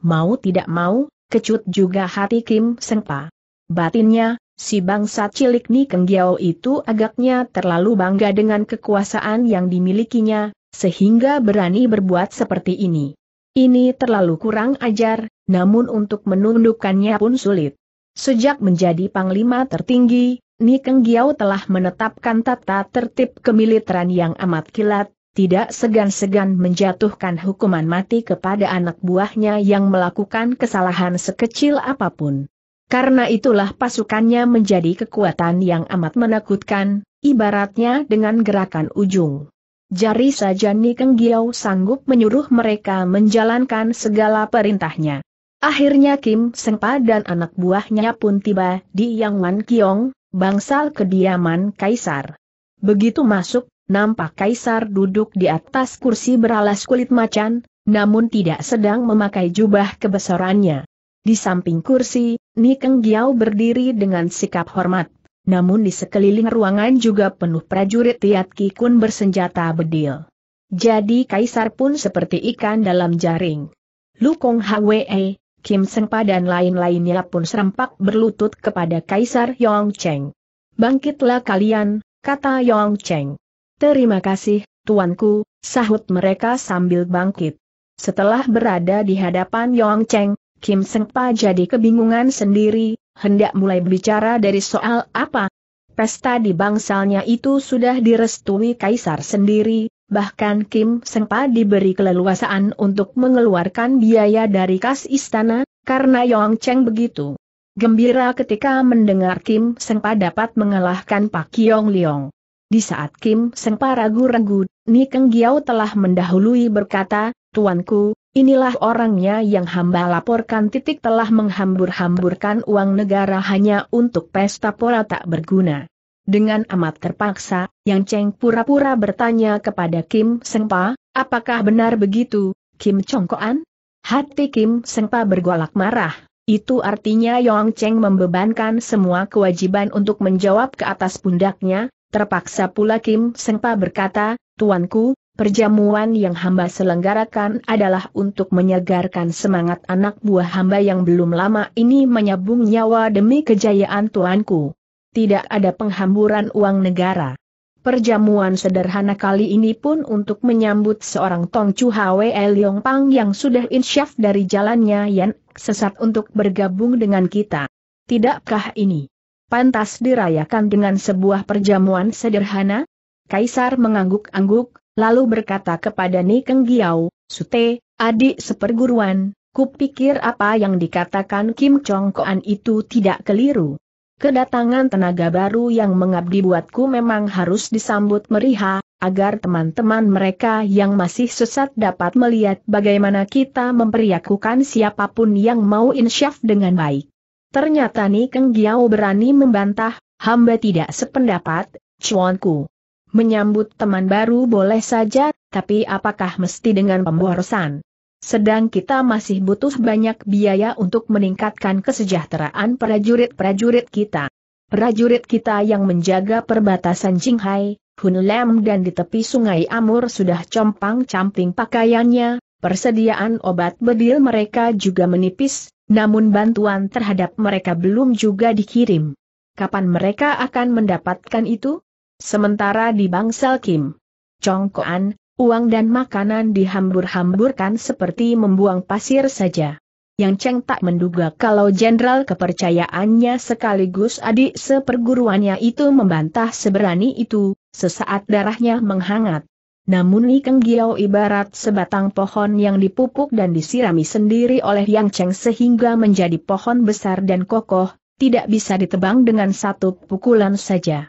Mau tidak mau, kecut juga hati Kim Sengpa. Batinnya, si bangsa cilik Ni Kenggiao itu agaknya terlalu bangga dengan kekuasaan yang dimilikinya, sehingga berani berbuat seperti ini. Ini terlalu kurang ajar, namun untuk menundukkannya pun sulit. Sejak menjadi panglima tertinggi, Nikeng Giao telah menetapkan tata tertib kemiliteran yang amat kilat, tidak segan-segan menjatuhkan hukuman mati kepada anak buahnya yang melakukan kesalahan sekecil apapun. Karena itulah pasukannya menjadi kekuatan yang amat menakutkan, ibaratnya dengan gerakan ujung. Jari saja Nikeng Giau sanggup menyuruh mereka menjalankan segala perintahnya. Akhirnya Kim Sengpa dan anak buahnya pun tiba di Yangwan Kiong, bangsal kediaman Kaisar. Begitu masuk, nampak Kaisar duduk di atas kursi beralas kulit macan, namun tidak sedang memakai jubah kebesarannya. Di samping kursi, Nikeng Giau berdiri dengan sikap hormat namun di sekeliling ruangan juga penuh prajurit Tiat Kikun bersenjata bedil. Jadi kaisar pun seperti ikan dalam jaring. Lu Kong Hwe, Kim Sengpa dan lain-lainnya pun serempak berlutut kepada kaisar Yong Cheng. Bangkitlah kalian, kata Yong Cheng. Terima kasih, tuanku, sahut mereka sambil bangkit. Setelah berada di hadapan Yong Cheng, Kim Sengpa jadi kebingungan sendiri, hendak mulai bicara dari soal apa. Pesta di bangsalnya itu sudah direstui kaisar sendiri, bahkan Kim Sengpa diberi keleluasaan untuk mengeluarkan biaya dari kas istana, karena Yong Cheng begitu. Gembira ketika mendengar Kim Sengpa dapat mengalahkan Pak Yong Leong. Di saat Kim Sengpa ragu-ragu, Ni Giao telah mendahului berkata, Tuanku, inilah orangnya yang hamba laporkan titik telah menghambur-hamburkan uang negara hanya untuk pesta pora tak berguna. Dengan amat terpaksa, Yang Cheng pura-pura bertanya kepada Kim Sengpa, apakah benar begitu, Kim Chongkoan? Hati Kim Sengpa bergolak marah. Itu artinya Yong Cheng membebankan semua kewajiban untuk menjawab ke atas pundaknya, terpaksa pula Kim Sengpa berkata, Tuanku, Perjamuan yang hamba selenggarakan adalah untuk menyegarkan semangat anak buah hamba yang belum lama ini menyabung nyawa demi kejayaan tuanku. Tidak ada penghamburan uang negara. Perjamuan sederhana kali ini pun untuk menyambut seorang Tong Chu Hwe Leong Pang yang sudah insyaf dari jalannya yang sesat untuk bergabung dengan kita. Tidakkah ini pantas dirayakan dengan sebuah perjamuan sederhana? Kaisar mengangguk-angguk, lalu berkata kepada Nikeng Giao, Sute, adik seperguruan, kupikir apa yang dikatakan Kim Chong Koan itu tidak keliru. Kedatangan tenaga baru yang mengabdi buatku memang harus disambut meriah, agar teman-teman mereka yang masih sesat dapat melihat bagaimana kita memperiakukan siapapun yang mau insyaf dengan baik. Ternyata Ni Keng Giao berani membantah, hamba tidak sependapat, cuanku. Menyambut teman baru boleh saja, tapi apakah mesti dengan pemborosan? Sedang kita masih butuh banyak biaya untuk meningkatkan kesejahteraan prajurit-prajurit kita. Prajurit kita yang menjaga perbatasan Jinghai, Hunlem dan di tepi sungai Amur sudah compang-camping pakaiannya, persediaan obat bedil mereka juga menipis, namun bantuan terhadap mereka belum juga dikirim. Kapan mereka akan mendapatkan itu? Sementara di Bangsal Kim Congkoan, uang dan makanan dihambur-hamburkan seperti membuang pasir saja. Yang Cheng tak menduga kalau jenderal kepercayaannya sekaligus adik seperguruannya itu membantah seberani itu, sesaat darahnya menghangat. Namun Li Keng Giau ibarat sebatang pohon yang dipupuk dan disirami sendiri oleh Yang Cheng sehingga menjadi pohon besar dan kokoh, tidak bisa ditebang dengan satu pukulan saja.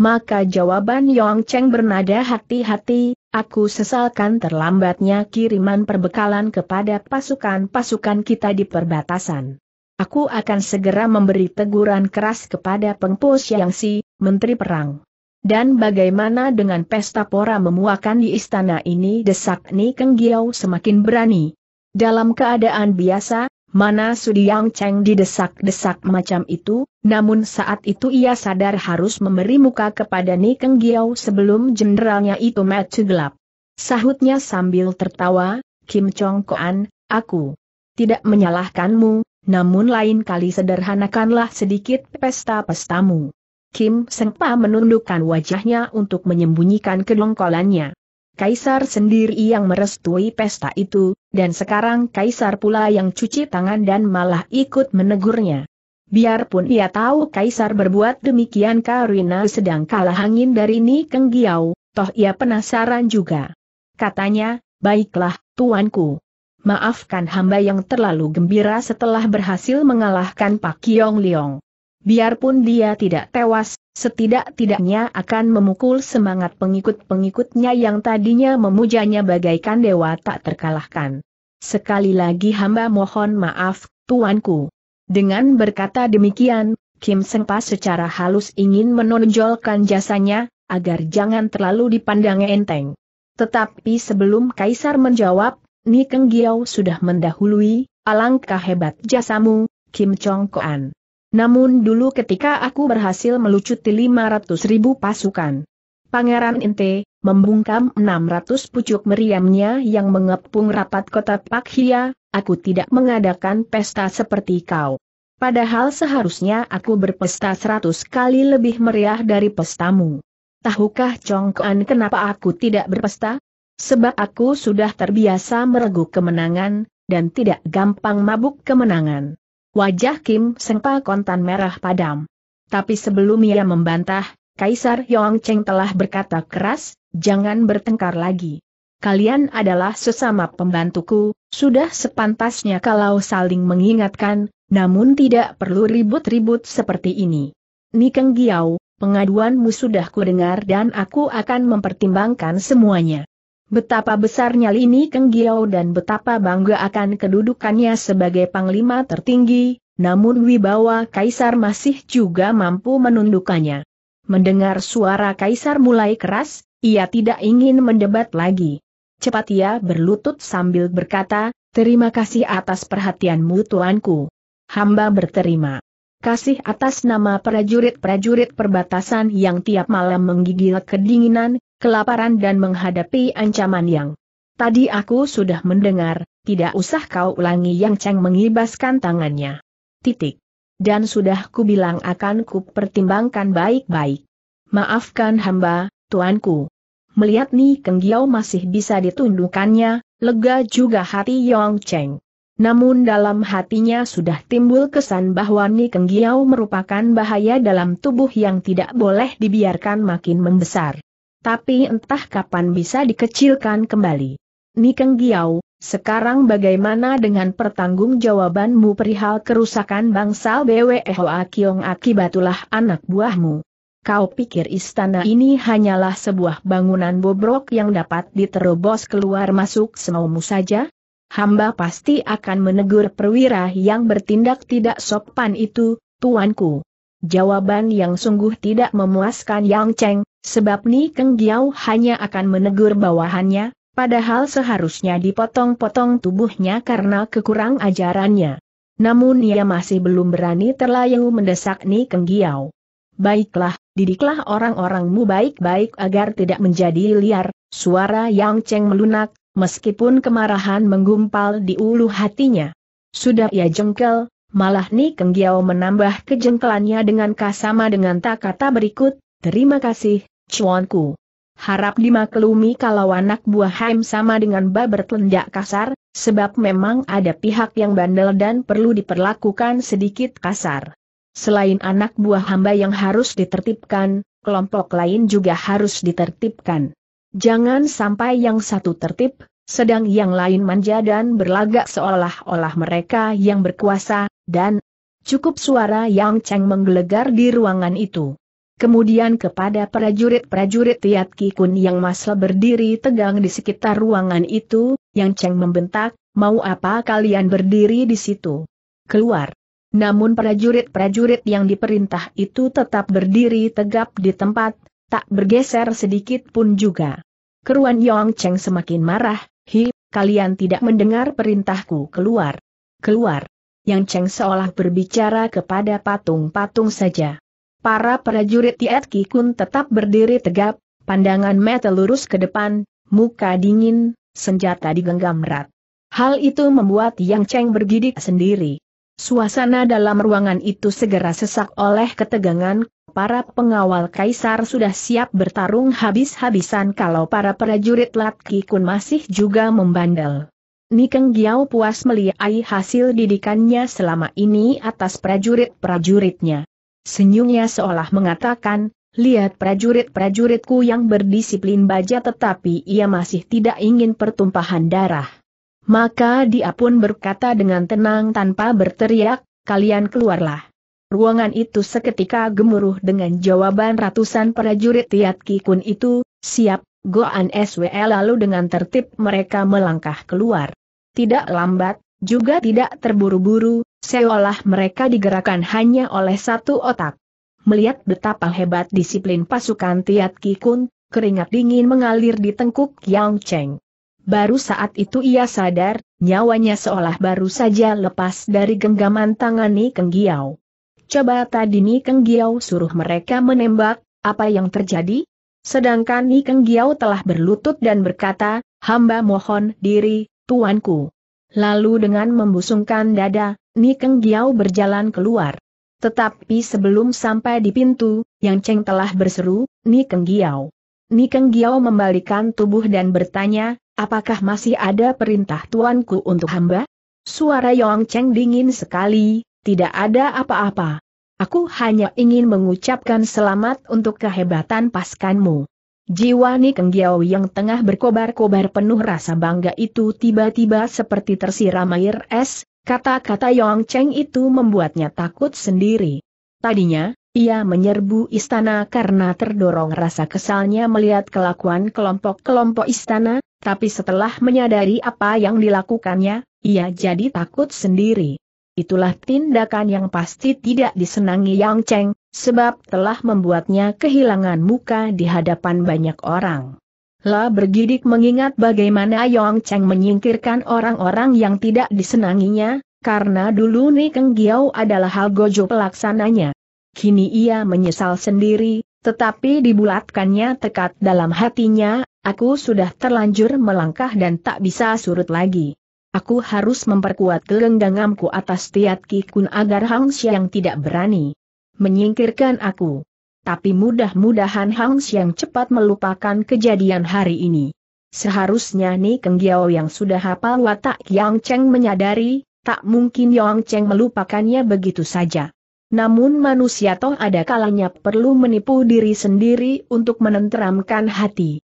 Maka jawaban Yong Cheng bernada hati-hati, aku sesalkan terlambatnya kiriman perbekalan kepada pasukan-pasukan kita di perbatasan. Aku akan segera memberi teguran keras kepada Pengpo Xiang Si, Menteri Perang. Dan bagaimana dengan pesta pora memuakan di istana ini desak Ni Keng Giao semakin berani. Dalam keadaan biasa, Mana Yang Cheng didesak-desak macam itu, namun saat itu ia sadar harus memberi muka kepada Nikeng Giao sebelum jenderalnya itu mati gelap. Sahutnya sambil tertawa, Kim Chong Koan, aku tidak menyalahkanmu, namun lain kali sederhanakanlah sedikit pesta-pestamu. Kim Sengpa menundukkan wajahnya untuk menyembunyikan kedongkolannya. Kaisar sendiri yang merestui pesta itu, dan sekarang Kaisar pula yang cuci tangan dan malah ikut menegurnya. Biarpun ia tahu Kaisar berbuat demikian karena sedang kalah angin dari Ni Keng Giau, toh ia penasaran juga. Katanya, baiklah, tuanku. Maafkan hamba yang terlalu gembira setelah berhasil mengalahkan Pak Kiong Liong. Biarpun dia tidak tewas, setidak-tidaknya akan memukul semangat pengikut-pengikutnya yang tadinya memujanya bagaikan dewa tak terkalahkan. Sekali lagi hamba mohon maaf, tuanku. Dengan berkata demikian, Kim Sengpa secara halus ingin menonjolkan jasanya, agar jangan terlalu dipandang enteng. Tetapi sebelum Kaisar menjawab, Ni Keng Giao sudah mendahului, alangkah hebat jasamu, Kim Chong Koan. Namun dulu ketika aku berhasil melucuti 500 ribu pasukan. Pangeran Inte, membungkam 600 pucuk meriamnya yang mengepung rapat kota Pakhia, aku tidak mengadakan pesta seperti kau. Padahal seharusnya aku berpesta 100 kali lebih meriah dari pestamu. Tahukah Congkoan kenapa aku tidak berpesta? Sebab aku sudah terbiasa mereguk kemenangan, dan tidak gampang mabuk kemenangan. Wajah Kim Sengpa kontan merah padam. Tapi sebelum ia membantah, Kaisar Yong Cheng telah berkata keras, jangan bertengkar lagi. Kalian adalah sesama pembantuku, sudah sepantasnya kalau saling mengingatkan, namun tidak perlu ribut-ribut seperti ini. Nikeng Giau, pengaduanmu sudah kudengar dan aku akan mempertimbangkan semuanya. Betapa besarnya Lini Kenggiao dan betapa bangga akan kedudukannya sebagai panglima tertinggi, namun wibawa kaisar masih juga mampu menundukkannya. Mendengar suara kaisar mulai keras, ia tidak ingin mendebat lagi. Cepat ia berlutut sambil berkata, Terima kasih atas perhatianmu tuanku. Hamba berterima kasih atas nama prajurit-prajurit perbatasan yang tiap malam menggigil kedinginan, kelaparan dan menghadapi ancaman yang tadi aku sudah mendengar, tidak usah kau ulangi yang Cheng mengibaskan tangannya. Titik. Dan sudah ku bilang akan kupertimbangkan baik-baik. Maafkan hamba, tuanku. Melihat Ni Keng Giao masih bisa ditundukannya, lega juga hati Yong Cheng. Namun dalam hatinya sudah timbul kesan bahwa Ni Giao merupakan bahaya dalam tubuh yang tidak boleh dibiarkan makin membesar tapi entah kapan bisa dikecilkan kembali. Nikeng Giau, sekarang bagaimana dengan pertanggungjawabanmu perihal kerusakan bangsal BWE Hoa Kiong akibatulah anak buahmu? Kau pikir istana ini hanyalah sebuah bangunan bobrok yang dapat diterobos keluar masuk semaumu saja? Hamba pasti akan menegur perwira yang bertindak tidak sopan itu, tuanku. Jawaban yang sungguh tidak memuaskan Yang Cheng, Sebab Ni Keng Giao hanya akan menegur bawahannya, padahal seharusnya dipotong-potong tubuhnya karena kekurang ajarannya. Namun ia masih belum berani terlayu mendesak Ni Keng Giao. Baiklah, didiklah orang-orangmu baik-baik agar tidak menjadi liar, suara Yang Cheng melunak, meskipun kemarahan menggumpal di ulu hatinya. Sudah ia jengkel, malah Ni Keng Giao menambah kejengkelannya dengan kasama dengan tak kata berikut, Terima kasih, Cuanku. Harap dimaklumi kalau anak buah Haim sama dengan ba bertelendak kasar, sebab memang ada pihak yang bandel dan perlu diperlakukan sedikit kasar. Selain anak buah hamba yang harus ditertibkan, kelompok lain juga harus ditertibkan. Jangan sampai yang satu tertib, sedang yang lain manja dan berlagak seolah-olah mereka yang berkuasa, dan cukup suara yang ceng menggelegar di ruangan itu kemudian kepada prajurit-prajurit Tiat Kikun yang masih berdiri tegang di sekitar ruangan itu, yang Cheng membentak, mau apa kalian berdiri di situ? Keluar! Namun prajurit-prajurit yang diperintah itu tetap berdiri tegap di tempat, tak bergeser sedikit pun juga. Keruan Yong Cheng semakin marah, hi, kalian tidak mendengar perintahku keluar. Keluar. Yang Cheng seolah berbicara kepada patung-patung saja para prajurit Tiet Ki Kun tetap berdiri tegap, pandangan mata lurus ke depan, muka dingin, senjata digenggam erat. Hal itu membuat Yang Cheng bergidik sendiri. Suasana dalam ruangan itu segera sesak oleh ketegangan, para pengawal kaisar sudah siap bertarung habis-habisan kalau para prajurit Lat Ki Kun masih juga membandel. Nikeng Giao puas melihat hasil didikannya selama ini atas prajurit-prajuritnya. Senyumnya seolah mengatakan, lihat prajurit-prajuritku yang berdisiplin baja tetapi ia masih tidak ingin pertumpahan darah. Maka dia pun berkata dengan tenang tanpa berteriak, kalian keluarlah. Ruangan itu seketika gemuruh dengan jawaban ratusan prajurit Tiat Kikun itu, siap, Goan SWL lalu dengan tertib mereka melangkah keluar. Tidak lambat, juga tidak terburu-buru, Seolah mereka digerakkan hanya oleh satu otak. Melihat betapa hebat disiplin pasukan Tiat Kikun, keringat dingin mengalir di tengkuk Yang Cheng. Baru saat itu ia sadar, nyawanya seolah baru saja lepas dari genggaman tangan Ni Keng Giao. Coba tadi Ni Keng Giao suruh mereka menembak, apa yang terjadi? Sedangkan Ni Keng Giao telah berlutut dan berkata, hamba mohon diri, tuanku. Lalu dengan membusungkan dada, Nikeng Giao berjalan keluar. Tetapi sebelum sampai di pintu, Yang Cheng telah berseru, Nikeng Giao. Nikeng Giao membalikan tubuh dan bertanya, apakah masih ada perintah tuanku untuk hamba? Suara Yang Cheng dingin sekali, tidak ada apa-apa. Aku hanya ingin mengucapkan selamat untuk kehebatan paskanmu. Jiwa Nikeng Giao yang tengah berkobar-kobar penuh rasa bangga itu tiba-tiba seperti tersiram air es, Kata-kata Yong Cheng itu membuatnya takut sendiri. Tadinya, ia menyerbu istana karena terdorong rasa kesalnya melihat kelakuan kelompok-kelompok istana, tapi setelah menyadari apa yang dilakukannya, ia jadi takut sendiri. Itulah tindakan yang pasti tidak disenangi Yang Cheng, sebab telah membuatnya kehilangan muka di hadapan banyak orang. La bergidik mengingat bagaimana Yong Cheng menyingkirkan orang-orang yang tidak disenanginya, karena dulu Nikeng Giao adalah hal gojo pelaksananya. Kini ia menyesal sendiri, tetapi dibulatkannya tekad dalam hatinya, aku sudah terlanjur melangkah dan tak bisa surut lagi. Aku harus memperkuat gelenggangamku atas Tiat Kikun agar Hang Xiang tidak berani menyingkirkan aku tapi mudah-mudahan Hang Xiang cepat melupakan kejadian hari ini. Seharusnya Ni Keng Giao yang sudah hafal watak Yang Cheng menyadari, tak mungkin Yang Cheng melupakannya begitu saja. Namun manusia toh ada kalanya perlu menipu diri sendiri untuk menenteramkan hati.